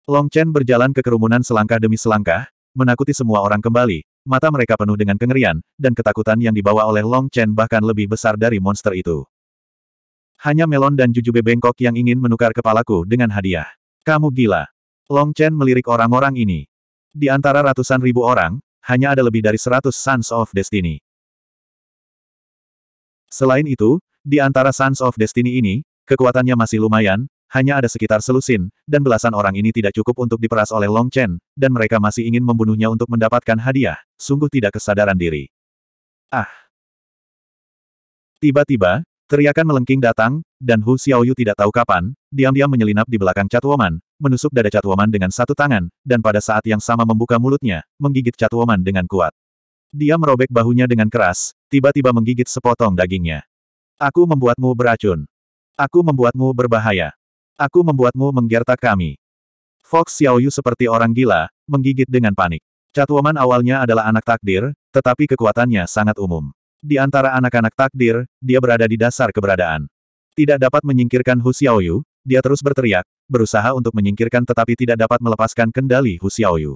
Long Chen berjalan ke kerumunan selangkah demi selangkah, menakuti semua orang kembali, mata mereka penuh dengan kengerian, dan ketakutan yang dibawa oleh Long Chen bahkan lebih besar dari monster itu. Hanya Melon dan Jujube Bengkok yang ingin menukar kepalaku dengan hadiah. Kamu gila. Long Chen melirik orang-orang ini. Di antara ratusan ribu orang, hanya ada lebih dari seratus Sons of Destiny. Selain itu, di antara Sons of Destiny ini, kekuatannya masih lumayan, hanya ada sekitar selusin, dan belasan orang ini tidak cukup untuk diperas oleh Long Chen, dan mereka masih ingin membunuhnya untuk mendapatkan hadiah, sungguh tidak kesadaran diri. Ah! Tiba-tiba, teriakan melengking datang, dan Hu Xiaoyu tidak tahu kapan, diam-diam menyelinap di belakang Catwoman, menusuk dada Catwoman dengan satu tangan, dan pada saat yang sama membuka mulutnya, menggigit Catwoman dengan kuat. Dia merobek bahunya dengan keras, tiba-tiba menggigit sepotong dagingnya. Aku membuatmu beracun. Aku membuatmu berbahaya. Aku membuatmu menggertak kami. Fox Xiaoyu seperti orang gila, menggigit dengan panik. Catwoman awalnya adalah anak takdir, tetapi kekuatannya sangat umum. Di antara anak-anak takdir, dia berada di dasar keberadaan. Tidak dapat menyingkirkan Hu Xiaoyu, dia terus berteriak, berusaha untuk menyingkirkan tetapi tidak dapat melepaskan kendali Hu Xiaoyu.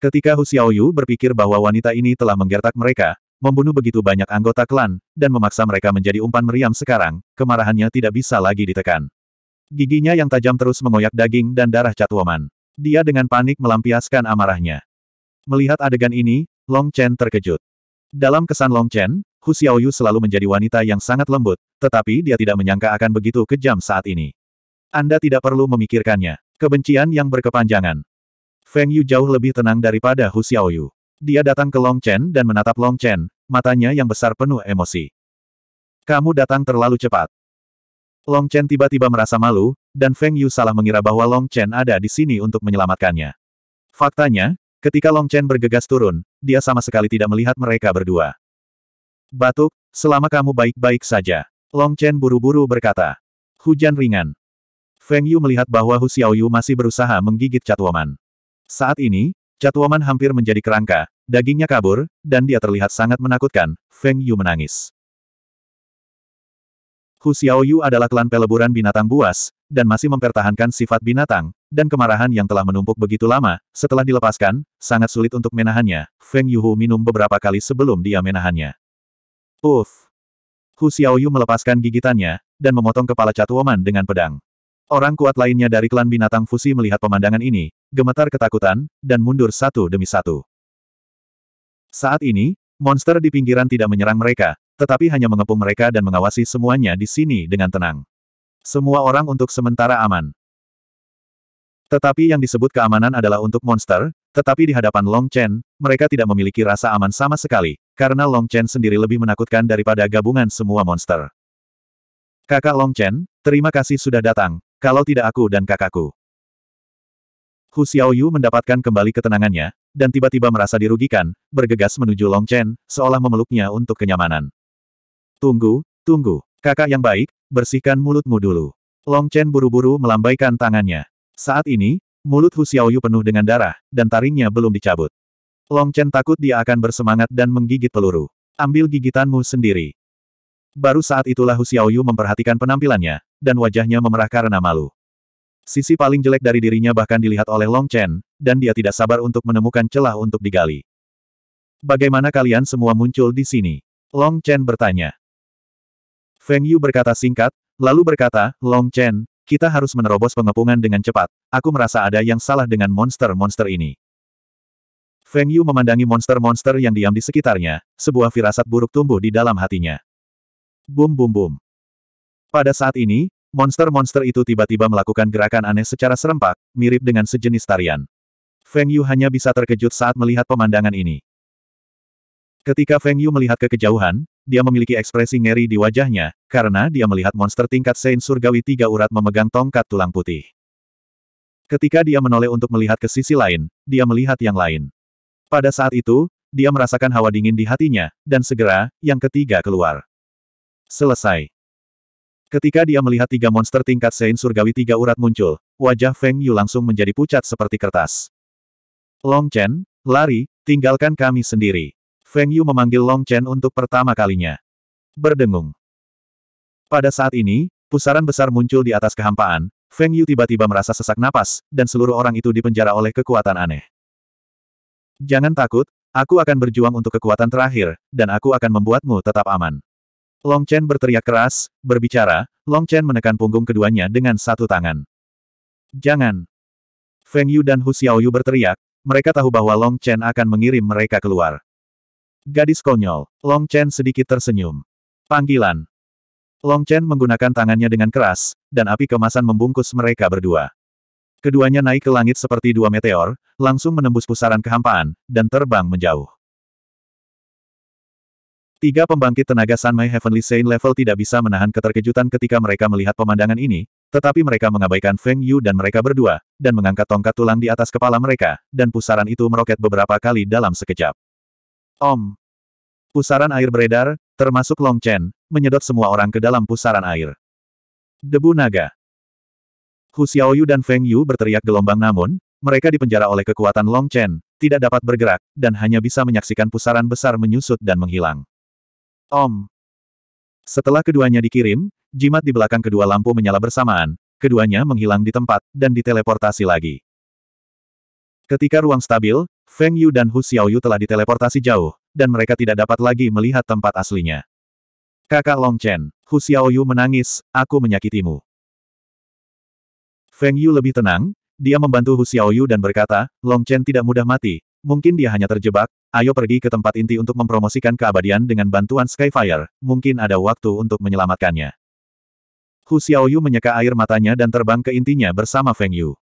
Ketika Hu Xiaoyu berpikir bahwa wanita ini telah menggertak mereka, membunuh begitu banyak anggota klan, dan memaksa mereka menjadi umpan meriam sekarang, kemarahannya tidak bisa lagi ditekan. Giginya yang tajam terus mengoyak daging dan darah Catwoman. Dia dengan panik melampiaskan amarahnya. Melihat adegan ini, Long Chen terkejut. Dalam kesan Long Chen, Hu Xiaoyu selalu menjadi wanita yang sangat lembut, tetapi dia tidak menyangka akan begitu kejam saat ini. Anda tidak perlu memikirkannya. Kebencian yang berkepanjangan. Feng Yu jauh lebih tenang daripada Hu Xiaoyu. Dia datang ke Long Chen dan menatap Long Chen, matanya yang besar penuh emosi. Kamu datang terlalu cepat. Long Chen tiba-tiba merasa malu, dan Feng Yu salah mengira bahwa Long Chen ada di sini untuk menyelamatkannya. Faktanya, ketika Long Chen bergegas turun, dia sama sekali tidak melihat mereka berdua. Batuk, selama kamu baik-baik saja. Long Chen buru-buru berkata. Hujan ringan. Feng Yu melihat bahwa Hu Xiaoyu masih berusaha menggigit Catwoman. Saat ini, Catwoman hampir menjadi kerangka, dagingnya kabur, dan dia terlihat sangat menakutkan, Feng Yu menangis. Hu Xiaoyu adalah klan peleburan binatang buas, dan masih mempertahankan sifat binatang, dan kemarahan yang telah menumpuk begitu lama, setelah dilepaskan, sangat sulit untuk menahannya. Feng Yuhu minum beberapa kali sebelum dia menahannya. Uff! Hu Xiaoyu melepaskan gigitannya, dan memotong kepala Catwoman dengan pedang. Orang kuat lainnya dari klan binatang fusi melihat pemandangan ini, gemetar ketakutan, dan mundur satu demi satu. Saat ini, monster di pinggiran tidak menyerang mereka, tetapi hanya mengepung mereka dan mengawasi semuanya di sini dengan tenang. Semua orang untuk sementara aman. Tetapi yang disebut keamanan adalah untuk monster, tetapi di hadapan Long Chen, mereka tidak memiliki rasa aman sama sekali, karena Long Chen sendiri lebih menakutkan daripada gabungan semua monster. Kakak Long Chen, terima kasih sudah datang, kalau tidak aku dan kakakku. Hu Xiaoyu mendapatkan kembali ketenangannya, dan tiba-tiba merasa dirugikan, bergegas menuju Long Chen, seolah memeluknya untuk kenyamanan. Tunggu, tunggu, kakak yang baik, bersihkan mulutmu dulu. Long Chen buru-buru melambaikan tangannya. Saat ini, mulut Hu Xiaoyu penuh dengan darah, dan taringnya belum dicabut. Long Chen takut dia akan bersemangat dan menggigit peluru. Ambil gigitanmu sendiri. Baru saat itulah Hu Xiaoyu memperhatikan penampilannya, dan wajahnya memerah karena malu. Sisi paling jelek dari dirinya bahkan dilihat oleh Long Chen, dan dia tidak sabar untuk menemukan celah untuk digali. Bagaimana kalian semua muncul di sini? Long Chen bertanya. Feng Yu berkata singkat, lalu berkata, Long Chen, kita harus menerobos pengepungan dengan cepat. Aku merasa ada yang salah dengan monster-monster ini. Feng Yu memandangi monster-monster yang diam di sekitarnya, sebuah firasat buruk tumbuh di dalam hatinya. Bum bum bum. Pada saat ini, monster-monster itu tiba-tiba melakukan gerakan aneh secara serempak, mirip dengan sejenis tarian. Feng Yu hanya bisa terkejut saat melihat pemandangan ini. Ketika Feng Yu melihat ke kejauhan, dia memiliki ekspresi ngeri di wajahnya, karena dia melihat monster tingkat Sein Surgawi tiga urat memegang tongkat tulang putih. Ketika dia menoleh untuk melihat ke sisi lain, dia melihat yang lain. Pada saat itu, dia merasakan hawa dingin di hatinya, dan segera, yang ketiga keluar. Selesai. Ketika dia melihat tiga monster tingkat Sein Surgawi tiga urat muncul, wajah Feng Yu langsung menjadi pucat seperti kertas. Long Chen, lari, tinggalkan kami sendiri. Feng Yu memanggil Long Chen untuk pertama kalinya. Berdengung. Pada saat ini, pusaran besar muncul di atas kehampaan, Feng Yu tiba-tiba merasa sesak napas, dan seluruh orang itu dipenjara oleh kekuatan aneh. Jangan takut, aku akan berjuang untuk kekuatan terakhir, dan aku akan membuatmu tetap aman. Long Chen berteriak keras, berbicara, Long Chen menekan punggung keduanya dengan satu tangan. Jangan! Feng Yu dan Hu Xiaoyu berteriak, mereka tahu bahwa Long Chen akan mengirim mereka keluar. Gadis konyol, Long Chen sedikit tersenyum. Panggilan. Long Chen menggunakan tangannya dengan keras, dan api kemasan membungkus mereka berdua. Keduanya naik ke langit seperti dua meteor, langsung menembus pusaran kehampaan, dan terbang menjauh. Tiga pembangkit tenaga Sanmai Heavenly Saint level tidak bisa menahan keterkejutan ketika mereka melihat pemandangan ini, tetapi mereka mengabaikan Feng Yu dan mereka berdua, dan mengangkat tongkat tulang di atas kepala mereka, dan pusaran itu meroket beberapa kali dalam sekejap. Om! Pusaran air beredar, termasuk Long Chen, menyedot semua orang ke dalam pusaran air. Debu naga. Hu Xiaoyu dan Feng Yu berteriak gelombang namun, mereka dipenjara oleh kekuatan Long Chen, tidak dapat bergerak, dan hanya bisa menyaksikan pusaran besar menyusut dan menghilang. Om. Setelah keduanya dikirim, jimat di belakang kedua lampu menyala bersamaan, keduanya menghilang di tempat, dan diteleportasi lagi. Ketika ruang stabil, Feng Yu dan Hu Xiaoyu telah diteleportasi jauh, dan mereka tidak dapat lagi melihat tempat aslinya. Kakak Long Chen, Hu Xiaoyu menangis, aku menyakitimu. Feng Yu lebih tenang, dia membantu Hu Xiaoyu dan berkata, Long Chen tidak mudah mati, mungkin dia hanya terjebak, Ayo pergi ke tempat inti untuk mempromosikan keabadian dengan bantuan Skyfire, mungkin ada waktu untuk menyelamatkannya. Hu Xiaoyu menyeka air matanya dan terbang ke intinya bersama Feng Yu.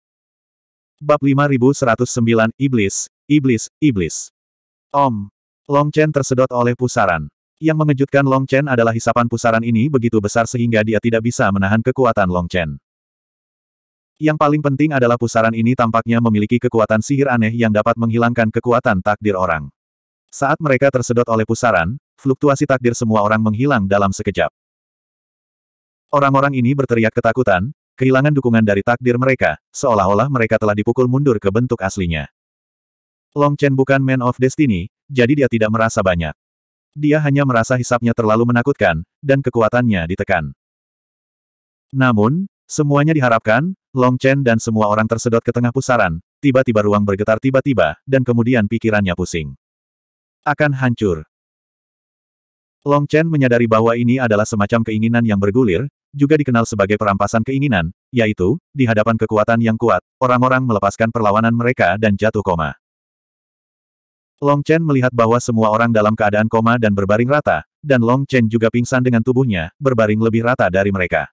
Bab 5109, Iblis, Iblis, Iblis. Om. Long Chen tersedot oleh pusaran. Yang mengejutkan Long Chen adalah hisapan pusaran ini begitu besar sehingga dia tidak bisa menahan kekuatan Long Chen. Yang paling penting adalah pusaran ini tampaknya memiliki kekuatan sihir aneh yang dapat menghilangkan kekuatan takdir orang. Saat mereka tersedot oleh pusaran, fluktuasi takdir semua orang menghilang dalam sekejap. Orang-orang ini berteriak ketakutan, kehilangan dukungan dari takdir mereka, seolah-olah mereka telah dipukul mundur ke bentuk aslinya. Long Chen bukan man of destiny, jadi dia tidak merasa banyak. Dia hanya merasa hisapnya terlalu menakutkan, dan kekuatannya ditekan. Namun, semuanya diharapkan, Long Chen dan semua orang tersedot ke tengah pusaran, tiba-tiba ruang bergetar tiba-tiba, dan kemudian pikirannya pusing. Akan hancur. Long Chen menyadari bahwa ini adalah semacam keinginan yang bergulir, juga dikenal sebagai perampasan keinginan, yaitu, di hadapan kekuatan yang kuat, orang-orang melepaskan perlawanan mereka dan jatuh koma. Long Chen melihat bahwa semua orang dalam keadaan koma dan berbaring rata, dan Long Chen juga pingsan dengan tubuhnya, berbaring lebih rata dari mereka.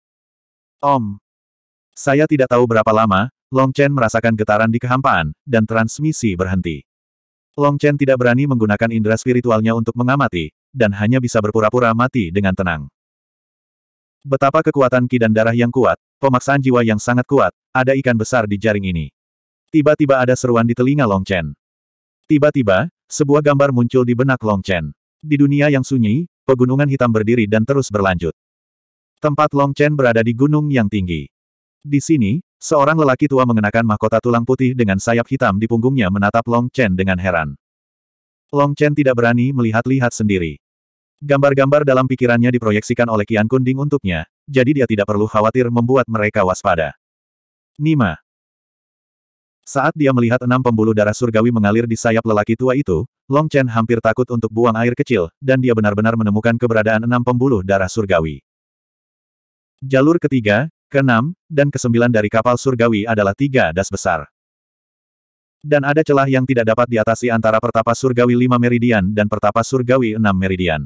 Om, saya tidak tahu berapa lama, Long Chen merasakan getaran di kehampaan, dan transmisi berhenti. Long Chen tidak berani menggunakan indera spiritualnya untuk mengamati, dan hanya bisa berpura-pura mati dengan tenang. Betapa kekuatan ki dan darah yang kuat, pemaksaan jiwa yang sangat kuat, ada ikan besar di jaring ini. Tiba-tiba ada seruan di telinga Long Chen. Tiba-tiba, sebuah gambar muncul di benak Long Chen. Di dunia yang sunyi, pegunungan hitam berdiri dan terus berlanjut. Tempat Long Chen berada di gunung yang tinggi. Di sini, seorang lelaki tua mengenakan mahkota tulang putih dengan sayap hitam di punggungnya menatap Long Chen dengan heran. Long Chen tidak berani melihat-lihat sendiri. Gambar-gambar dalam pikirannya diproyeksikan oleh Kian Kunding untuknya, jadi dia tidak perlu khawatir membuat mereka waspada. Nima. Saat dia melihat enam pembuluh darah surgawi mengalir di sayap lelaki tua itu, Long Chen hampir takut untuk buang air kecil, dan dia benar-benar menemukan keberadaan enam pembuluh darah surgawi. Jalur ketiga, ke-6, dan ke-9 dari kapal surgawi adalah tiga das besar. Dan ada celah yang tidak dapat diatasi antara pertapa surgawi 5 meridian dan pertapa surgawi 6 meridian.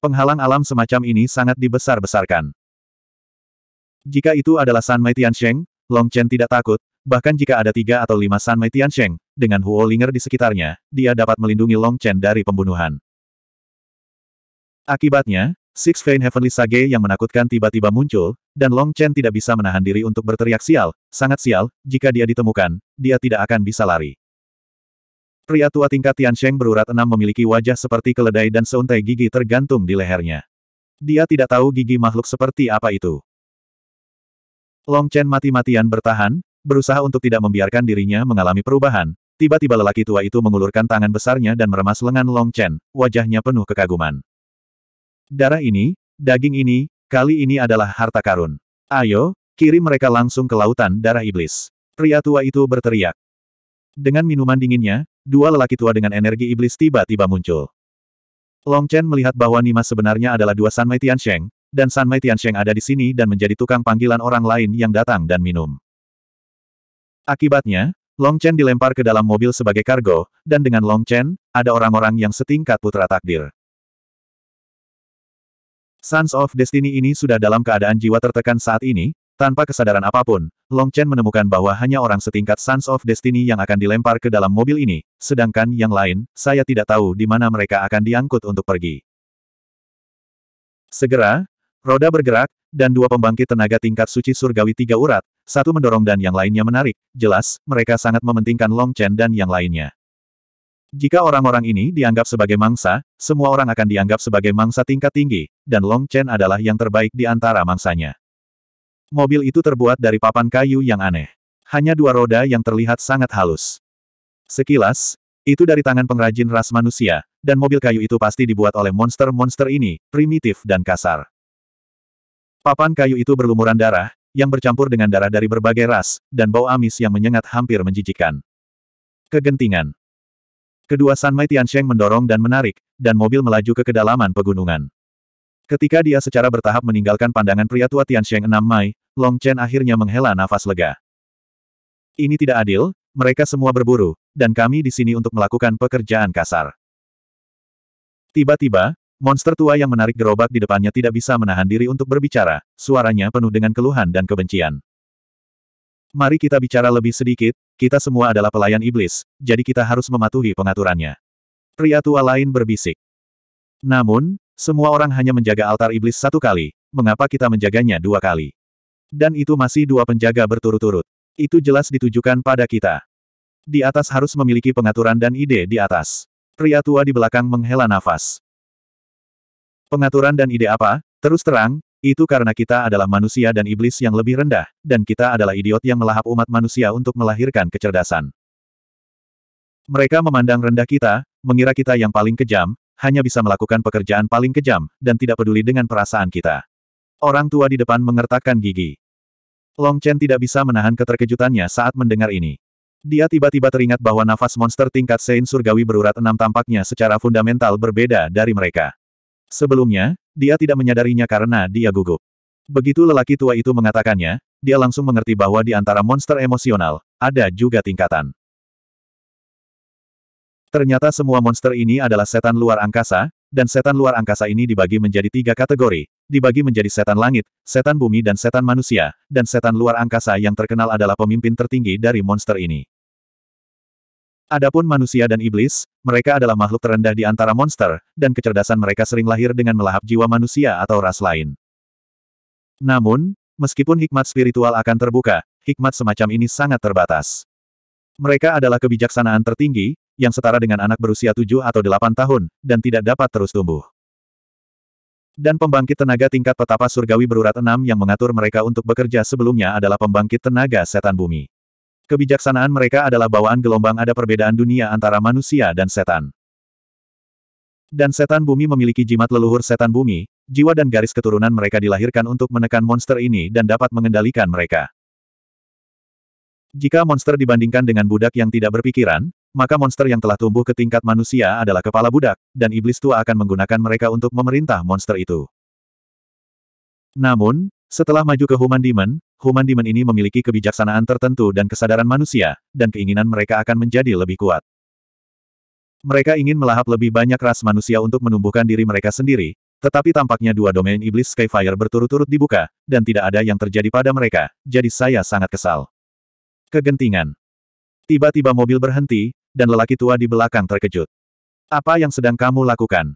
Penghalang alam semacam ini sangat dibesar-besarkan. Jika itu adalah San Tian Sheng, Long Chen tidak takut, bahkan jika ada tiga atau lima San Tian Sheng dengan Huo Linger di sekitarnya, dia dapat melindungi Long Chen dari pembunuhan. Akibatnya, Six Vein Heavenly Sage yang menakutkan tiba-tiba muncul, dan Long Chen tidak bisa menahan diri untuk berteriak sial, sangat sial, jika dia ditemukan, dia tidak akan bisa lari. Pria tua tingkat Tian Sheng berurat enam memiliki wajah seperti keledai dan seuntai gigi tergantung di lehernya. Dia tidak tahu gigi makhluk seperti apa itu. Long Chen mati-matian bertahan, berusaha untuk tidak membiarkan dirinya mengalami perubahan. Tiba-tiba lelaki tua itu mengulurkan tangan besarnya dan meremas lengan Long Chen, wajahnya penuh kekaguman. Darah ini, daging ini, kali ini adalah harta karun. Ayo, kirim mereka langsung ke lautan darah iblis. Pria tua itu berteriak. Dengan minuman dinginnya, dua lelaki tua dengan energi iblis tiba-tiba muncul. Long Chen melihat bahwa Nimas sebenarnya adalah dua Sanmai Tiansheng, dan Sanmai Tiansheng ada di sini dan menjadi tukang panggilan orang lain yang datang dan minum. Akibatnya, Long Chen dilempar ke dalam mobil sebagai kargo, dan dengan Long Chen, ada orang-orang yang setingkat putra takdir. Sons of Destiny ini sudah dalam keadaan jiwa tertekan saat ini, tanpa kesadaran apapun, Long Chen menemukan bahwa hanya orang setingkat Sons of Destiny yang akan dilempar ke dalam mobil ini, sedangkan yang lain, saya tidak tahu di mana mereka akan diangkut untuk pergi. Segera, roda bergerak, dan dua pembangkit tenaga tingkat suci surgawi tiga urat, satu mendorong dan yang lainnya menarik, jelas, mereka sangat mementingkan Long Chen dan yang lainnya. Jika orang-orang ini dianggap sebagai mangsa, semua orang akan dianggap sebagai mangsa tingkat tinggi, dan Long Chen adalah yang terbaik di antara mangsanya. Mobil itu terbuat dari papan kayu yang aneh. Hanya dua roda yang terlihat sangat halus. Sekilas, itu dari tangan pengrajin ras manusia, dan mobil kayu itu pasti dibuat oleh monster-monster ini, primitif dan kasar. Papan kayu itu berlumuran darah, yang bercampur dengan darah dari berbagai ras, dan bau amis yang menyengat hampir menjijikan. Kegentingan. Kedua Sanmai Tiansheng mendorong dan menarik, dan mobil melaju ke kedalaman pegunungan. Ketika dia secara bertahap meninggalkan pandangan pria tua Tiansheng enam Mai, Long Chen akhirnya menghela nafas lega. Ini tidak adil, mereka semua berburu, dan kami di sini untuk melakukan pekerjaan kasar. Tiba-tiba, monster tua yang menarik gerobak di depannya tidak bisa menahan diri untuk berbicara, suaranya penuh dengan keluhan dan kebencian. Mari kita bicara lebih sedikit, kita semua adalah pelayan iblis, jadi kita harus mematuhi pengaturannya. Pria tua lain berbisik. Namun, semua orang hanya menjaga altar iblis satu kali, mengapa kita menjaganya dua kali? Dan itu masih dua penjaga berturut-turut. Itu jelas ditujukan pada kita. Di atas harus memiliki pengaturan dan ide di atas. Pria tua di belakang menghela nafas. Pengaturan dan ide apa? Terus terang, itu karena kita adalah manusia dan iblis yang lebih rendah, dan kita adalah idiot yang melahap umat manusia untuk melahirkan kecerdasan. Mereka memandang rendah kita, mengira kita yang paling kejam, hanya bisa melakukan pekerjaan paling kejam, dan tidak peduli dengan perasaan kita. Orang tua di depan mengertakkan gigi. Long Chen tidak bisa menahan keterkejutannya saat mendengar ini. Dia tiba-tiba teringat bahwa nafas monster tingkat Sein Surgawi berurat enam tampaknya secara fundamental berbeda dari mereka. Sebelumnya, dia tidak menyadarinya karena dia gugup. Begitu lelaki tua itu mengatakannya, dia langsung mengerti bahwa di antara monster emosional, ada juga tingkatan. Ternyata semua monster ini adalah setan luar angkasa, dan setan luar angkasa ini dibagi menjadi tiga kategori, dibagi menjadi setan langit, setan bumi dan setan manusia, dan setan luar angkasa yang terkenal adalah pemimpin tertinggi dari monster ini. Adapun manusia dan iblis, mereka adalah makhluk terendah di antara monster, dan kecerdasan mereka sering lahir dengan melahap jiwa manusia atau ras lain. Namun, meskipun hikmat spiritual akan terbuka, hikmat semacam ini sangat terbatas. Mereka adalah kebijaksanaan tertinggi, yang setara dengan anak berusia 7 atau 8 tahun, dan tidak dapat terus tumbuh dan pembangkit tenaga tingkat petapa surgawi berurat enam yang mengatur mereka untuk bekerja sebelumnya adalah pembangkit tenaga setan bumi. Kebijaksanaan mereka adalah bawaan gelombang ada perbedaan dunia antara manusia dan setan. Dan setan bumi memiliki jimat leluhur setan bumi, jiwa dan garis keturunan mereka dilahirkan untuk menekan monster ini dan dapat mengendalikan mereka. Jika monster dibandingkan dengan budak yang tidak berpikiran, maka monster yang telah tumbuh ke tingkat manusia adalah kepala budak, dan iblis tua akan menggunakan mereka untuk memerintah monster itu. Namun, setelah maju ke Human Demon, human demon ini memiliki kebijaksanaan tertentu dan kesadaran manusia, dan keinginan mereka akan menjadi lebih kuat. Mereka ingin melahap lebih banyak ras manusia untuk menumbuhkan diri mereka sendiri, tetapi tampaknya dua domain iblis Skyfire berturut-turut dibuka, dan tidak ada yang terjadi pada mereka, jadi saya sangat kesal. Kegentingan. Tiba-tiba mobil berhenti, dan lelaki tua di belakang terkejut. Apa yang sedang kamu lakukan?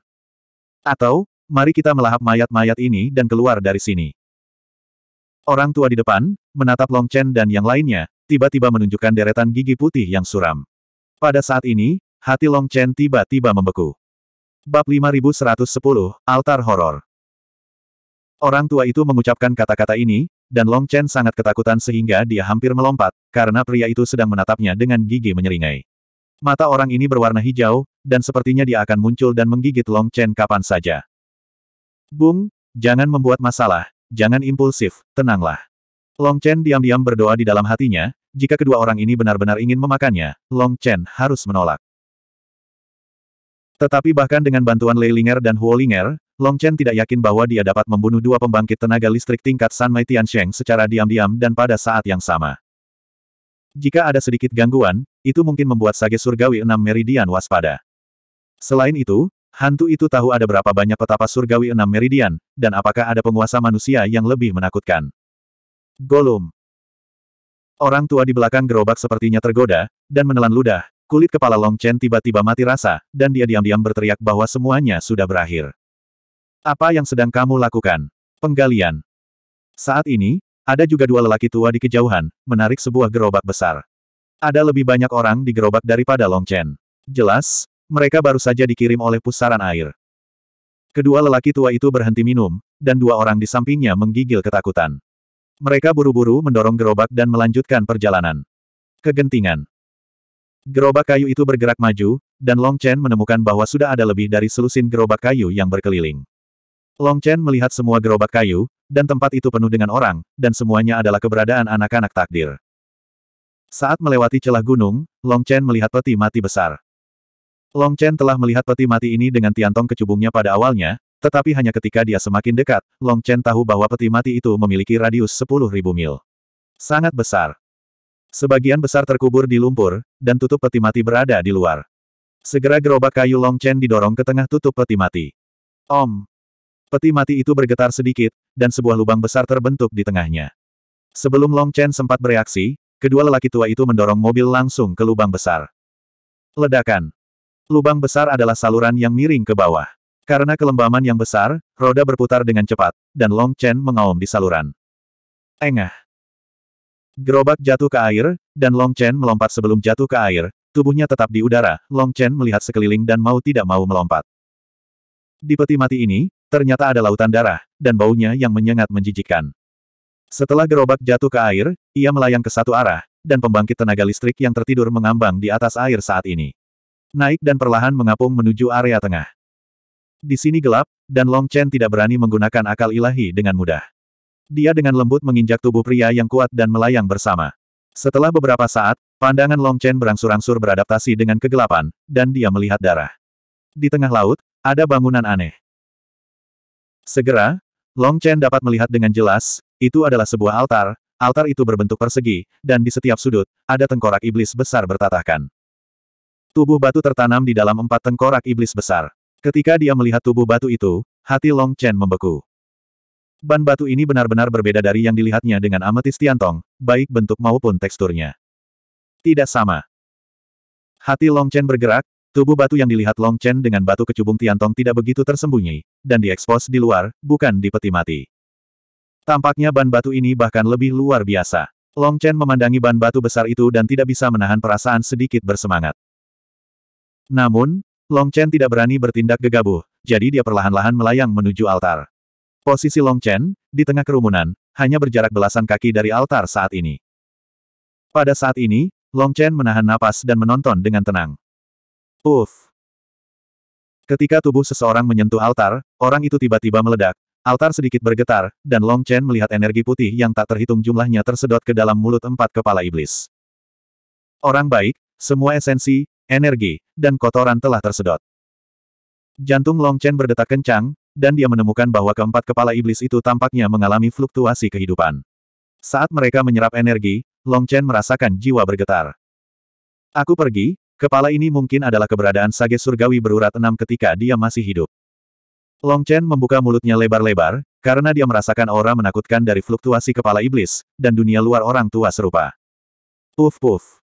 Atau, mari kita melahap mayat-mayat ini dan keluar dari sini. Orang tua di depan, menatap Long Chen dan yang lainnya, tiba-tiba menunjukkan deretan gigi putih yang suram. Pada saat ini, hati Long Chen tiba-tiba membeku. Bab 5110, Altar Horor Orang tua itu mengucapkan kata-kata ini, dan Long Chen sangat ketakutan sehingga dia hampir melompat, karena pria itu sedang menatapnya dengan gigi menyeringai. Mata orang ini berwarna hijau, dan sepertinya dia akan muncul dan menggigit Long Chen kapan saja. Bung, jangan membuat masalah, Jangan impulsif, tenanglah. Long Chen diam-diam berdoa di dalam hatinya, jika kedua orang ini benar-benar ingin memakannya, Long Chen harus menolak. Tetapi bahkan dengan bantuan Lei Linger dan Huo Linger, Long Chen tidak yakin bahwa dia dapat membunuh dua pembangkit tenaga listrik tingkat San Mai Tiansheng secara diam-diam dan pada saat yang sama. Jika ada sedikit gangguan, itu mungkin membuat Sage Surgawi Enam Meridian waspada. Selain itu, Hantu itu tahu ada berapa banyak petapa surgawi enam meridian, dan apakah ada penguasa manusia yang lebih menakutkan. Golum. Orang tua di belakang gerobak sepertinya tergoda, dan menelan ludah, kulit kepala Long Chen tiba-tiba mati rasa, dan dia diam-diam berteriak bahwa semuanya sudah berakhir. Apa yang sedang kamu lakukan? Penggalian. Saat ini, ada juga dua lelaki tua di kejauhan, menarik sebuah gerobak besar. Ada lebih banyak orang di gerobak daripada Long Chen. Jelas, mereka baru saja dikirim oleh pusaran air. Kedua lelaki tua itu berhenti minum, dan dua orang di sampingnya menggigil ketakutan. Mereka buru-buru mendorong gerobak dan melanjutkan perjalanan. Kegentingan. Gerobak kayu itu bergerak maju, dan Long Chen menemukan bahwa sudah ada lebih dari selusin gerobak kayu yang berkeliling. Long Chen melihat semua gerobak kayu, dan tempat itu penuh dengan orang, dan semuanya adalah keberadaan anak-anak takdir. Saat melewati celah gunung, Long Chen melihat peti mati besar. Long Chen telah melihat peti mati ini dengan tiantong kecubungnya pada awalnya, tetapi hanya ketika dia semakin dekat, Long Chen tahu bahwa peti mati itu memiliki radius 10.000 mil. Sangat besar. Sebagian besar terkubur di lumpur, dan tutup peti mati berada di luar. Segera gerobak kayu Long Chen didorong ke tengah tutup peti mati. Om! Peti mati itu bergetar sedikit, dan sebuah lubang besar terbentuk di tengahnya. Sebelum Long Chen sempat bereaksi, kedua lelaki tua itu mendorong mobil langsung ke lubang besar. Ledakan! Lubang besar adalah saluran yang miring ke bawah. Karena kelembaman yang besar, roda berputar dengan cepat, dan Long Chen mengaum di saluran. Engah. Gerobak jatuh ke air, dan Long Chen melompat sebelum jatuh ke air, tubuhnya tetap di udara, Long Chen melihat sekeliling dan mau tidak mau melompat. Di peti mati ini, ternyata ada lautan darah, dan baunya yang menyengat menjijikkan. Setelah gerobak jatuh ke air, ia melayang ke satu arah, dan pembangkit tenaga listrik yang tertidur mengambang di atas air saat ini naik dan perlahan mengapung menuju area tengah. Di sini gelap, dan Long Chen tidak berani menggunakan akal ilahi dengan mudah. Dia dengan lembut menginjak tubuh pria yang kuat dan melayang bersama. Setelah beberapa saat, pandangan Long Chen berangsur-angsur beradaptasi dengan kegelapan, dan dia melihat darah. Di tengah laut, ada bangunan aneh. Segera, Long Chen dapat melihat dengan jelas, itu adalah sebuah altar, altar itu berbentuk persegi, dan di setiap sudut, ada tengkorak iblis besar bertatahkan. Tubuh batu tertanam di dalam empat tengkorak iblis besar. Ketika dia melihat tubuh batu itu, hati Long Chen membeku. Ban batu ini benar-benar berbeda dari yang dilihatnya dengan ametis Tiantong, baik bentuk maupun teksturnya. Tidak sama. Hati Long Chen bergerak, tubuh batu yang dilihat Long Chen dengan batu kecubung Tiantong tidak begitu tersembunyi, dan diekspos di luar, bukan di peti mati. Tampaknya ban batu ini bahkan lebih luar biasa. Long Chen memandangi ban batu besar itu dan tidak bisa menahan perasaan sedikit bersemangat. Namun, Long Chen tidak berani bertindak gegabah, jadi dia perlahan-lahan melayang menuju altar. Posisi Long Chen, di tengah kerumunan, hanya berjarak belasan kaki dari altar saat ini. Pada saat ini, Long Chen menahan napas dan menonton dengan tenang. Uff! Ketika tubuh seseorang menyentuh altar, orang itu tiba-tiba meledak, altar sedikit bergetar, dan Long Chen melihat energi putih yang tak terhitung jumlahnya tersedot ke dalam mulut empat kepala iblis. Orang baik, semua esensi, energi, dan kotoran telah tersedot. Jantung Long Chen berdetak kencang, dan dia menemukan bahwa keempat kepala iblis itu tampaknya mengalami fluktuasi kehidupan. Saat mereka menyerap energi, Long Chen merasakan jiwa bergetar. Aku pergi, kepala ini mungkin adalah keberadaan sage surgawi berurat enam ketika dia masih hidup. Long Chen membuka mulutnya lebar-lebar, karena dia merasakan aura menakutkan dari fluktuasi kepala iblis, dan dunia luar orang tua serupa. Puf-puf.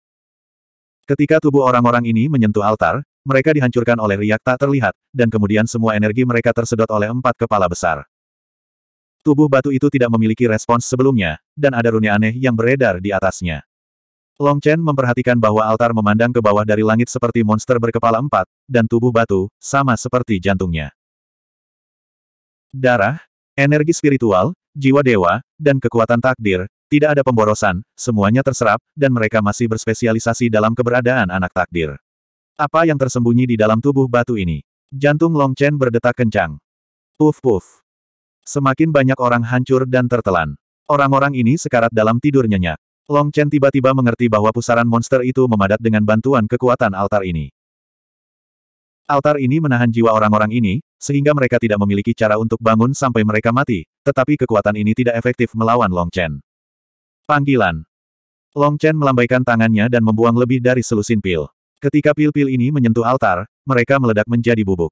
Ketika tubuh orang-orang ini menyentuh altar, mereka dihancurkan oleh riak tak terlihat, dan kemudian semua energi mereka tersedot oleh empat kepala besar. Tubuh batu itu tidak memiliki respons sebelumnya, dan ada rune aneh yang beredar di atasnya. Long Chen memperhatikan bahwa altar memandang ke bawah dari langit seperti monster berkepala empat, dan tubuh batu, sama seperti jantungnya. Darah, energi spiritual, jiwa dewa, dan kekuatan takdir, tidak ada pemborosan, semuanya terserap, dan mereka masih berspesialisasi dalam keberadaan anak takdir. Apa yang tersembunyi di dalam tubuh batu ini? Jantung Long Chen berdetak kencang. Puf puf. Semakin banyak orang hancur dan tertelan. Orang-orang ini sekarat dalam tidur nyenyak. Long Chen tiba-tiba mengerti bahwa pusaran monster itu memadat dengan bantuan kekuatan altar ini. Altar ini menahan jiwa orang-orang ini, sehingga mereka tidak memiliki cara untuk bangun sampai mereka mati, tetapi kekuatan ini tidak efektif melawan Long Chen. Panggilan. Long Chen melambaikan tangannya dan membuang lebih dari selusin pil. Ketika pil-pil ini menyentuh altar, mereka meledak menjadi bubuk.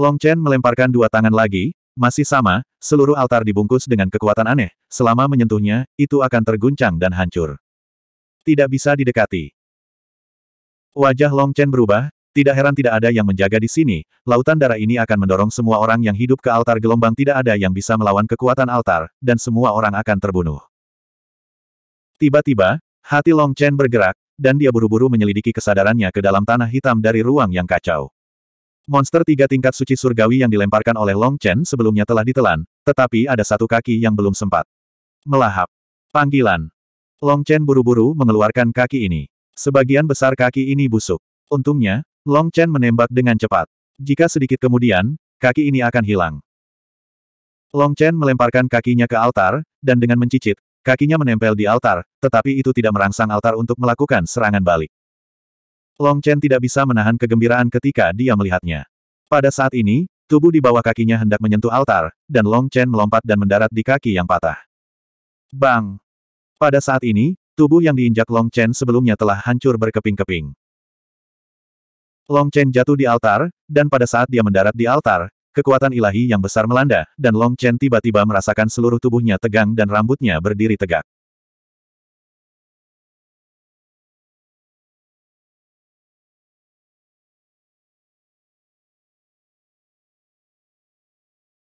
Long Chen melemparkan dua tangan lagi, masih sama, seluruh altar dibungkus dengan kekuatan aneh, selama menyentuhnya, itu akan terguncang dan hancur. Tidak bisa didekati. Wajah Long Chen berubah, tidak heran tidak ada yang menjaga di sini, lautan darah ini akan mendorong semua orang yang hidup ke altar gelombang tidak ada yang bisa melawan kekuatan altar, dan semua orang akan terbunuh. Tiba-tiba, hati Long Chen bergerak, dan dia buru-buru menyelidiki kesadarannya ke dalam tanah hitam dari ruang yang kacau. Monster tiga tingkat suci surgawi yang dilemparkan oleh Long Chen sebelumnya telah ditelan, tetapi ada satu kaki yang belum sempat. Melahap. Panggilan. Long Chen buru-buru mengeluarkan kaki ini. Sebagian besar kaki ini busuk. Untungnya, Long Chen menembak dengan cepat. Jika sedikit kemudian, kaki ini akan hilang. Long Chen melemparkan kakinya ke altar, dan dengan mencicit, Kakinya menempel di altar, tetapi itu tidak merangsang altar untuk melakukan serangan balik. Long Chen tidak bisa menahan kegembiraan ketika dia melihatnya. Pada saat ini, tubuh di bawah kakinya hendak menyentuh altar, dan Long Chen melompat dan mendarat di kaki yang patah. Bang! Pada saat ini, tubuh yang diinjak Long Chen sebelumnya telah hancur berkeping-keping. Long Chen jatuh di altar, dan pada saat dia mendarat di altar, Kekuatan ilahi yang besar melanda, dan Long Chen tiba-tiba merasakan seluruh tubuhnya tegang dan rambutnya berdiri tegak.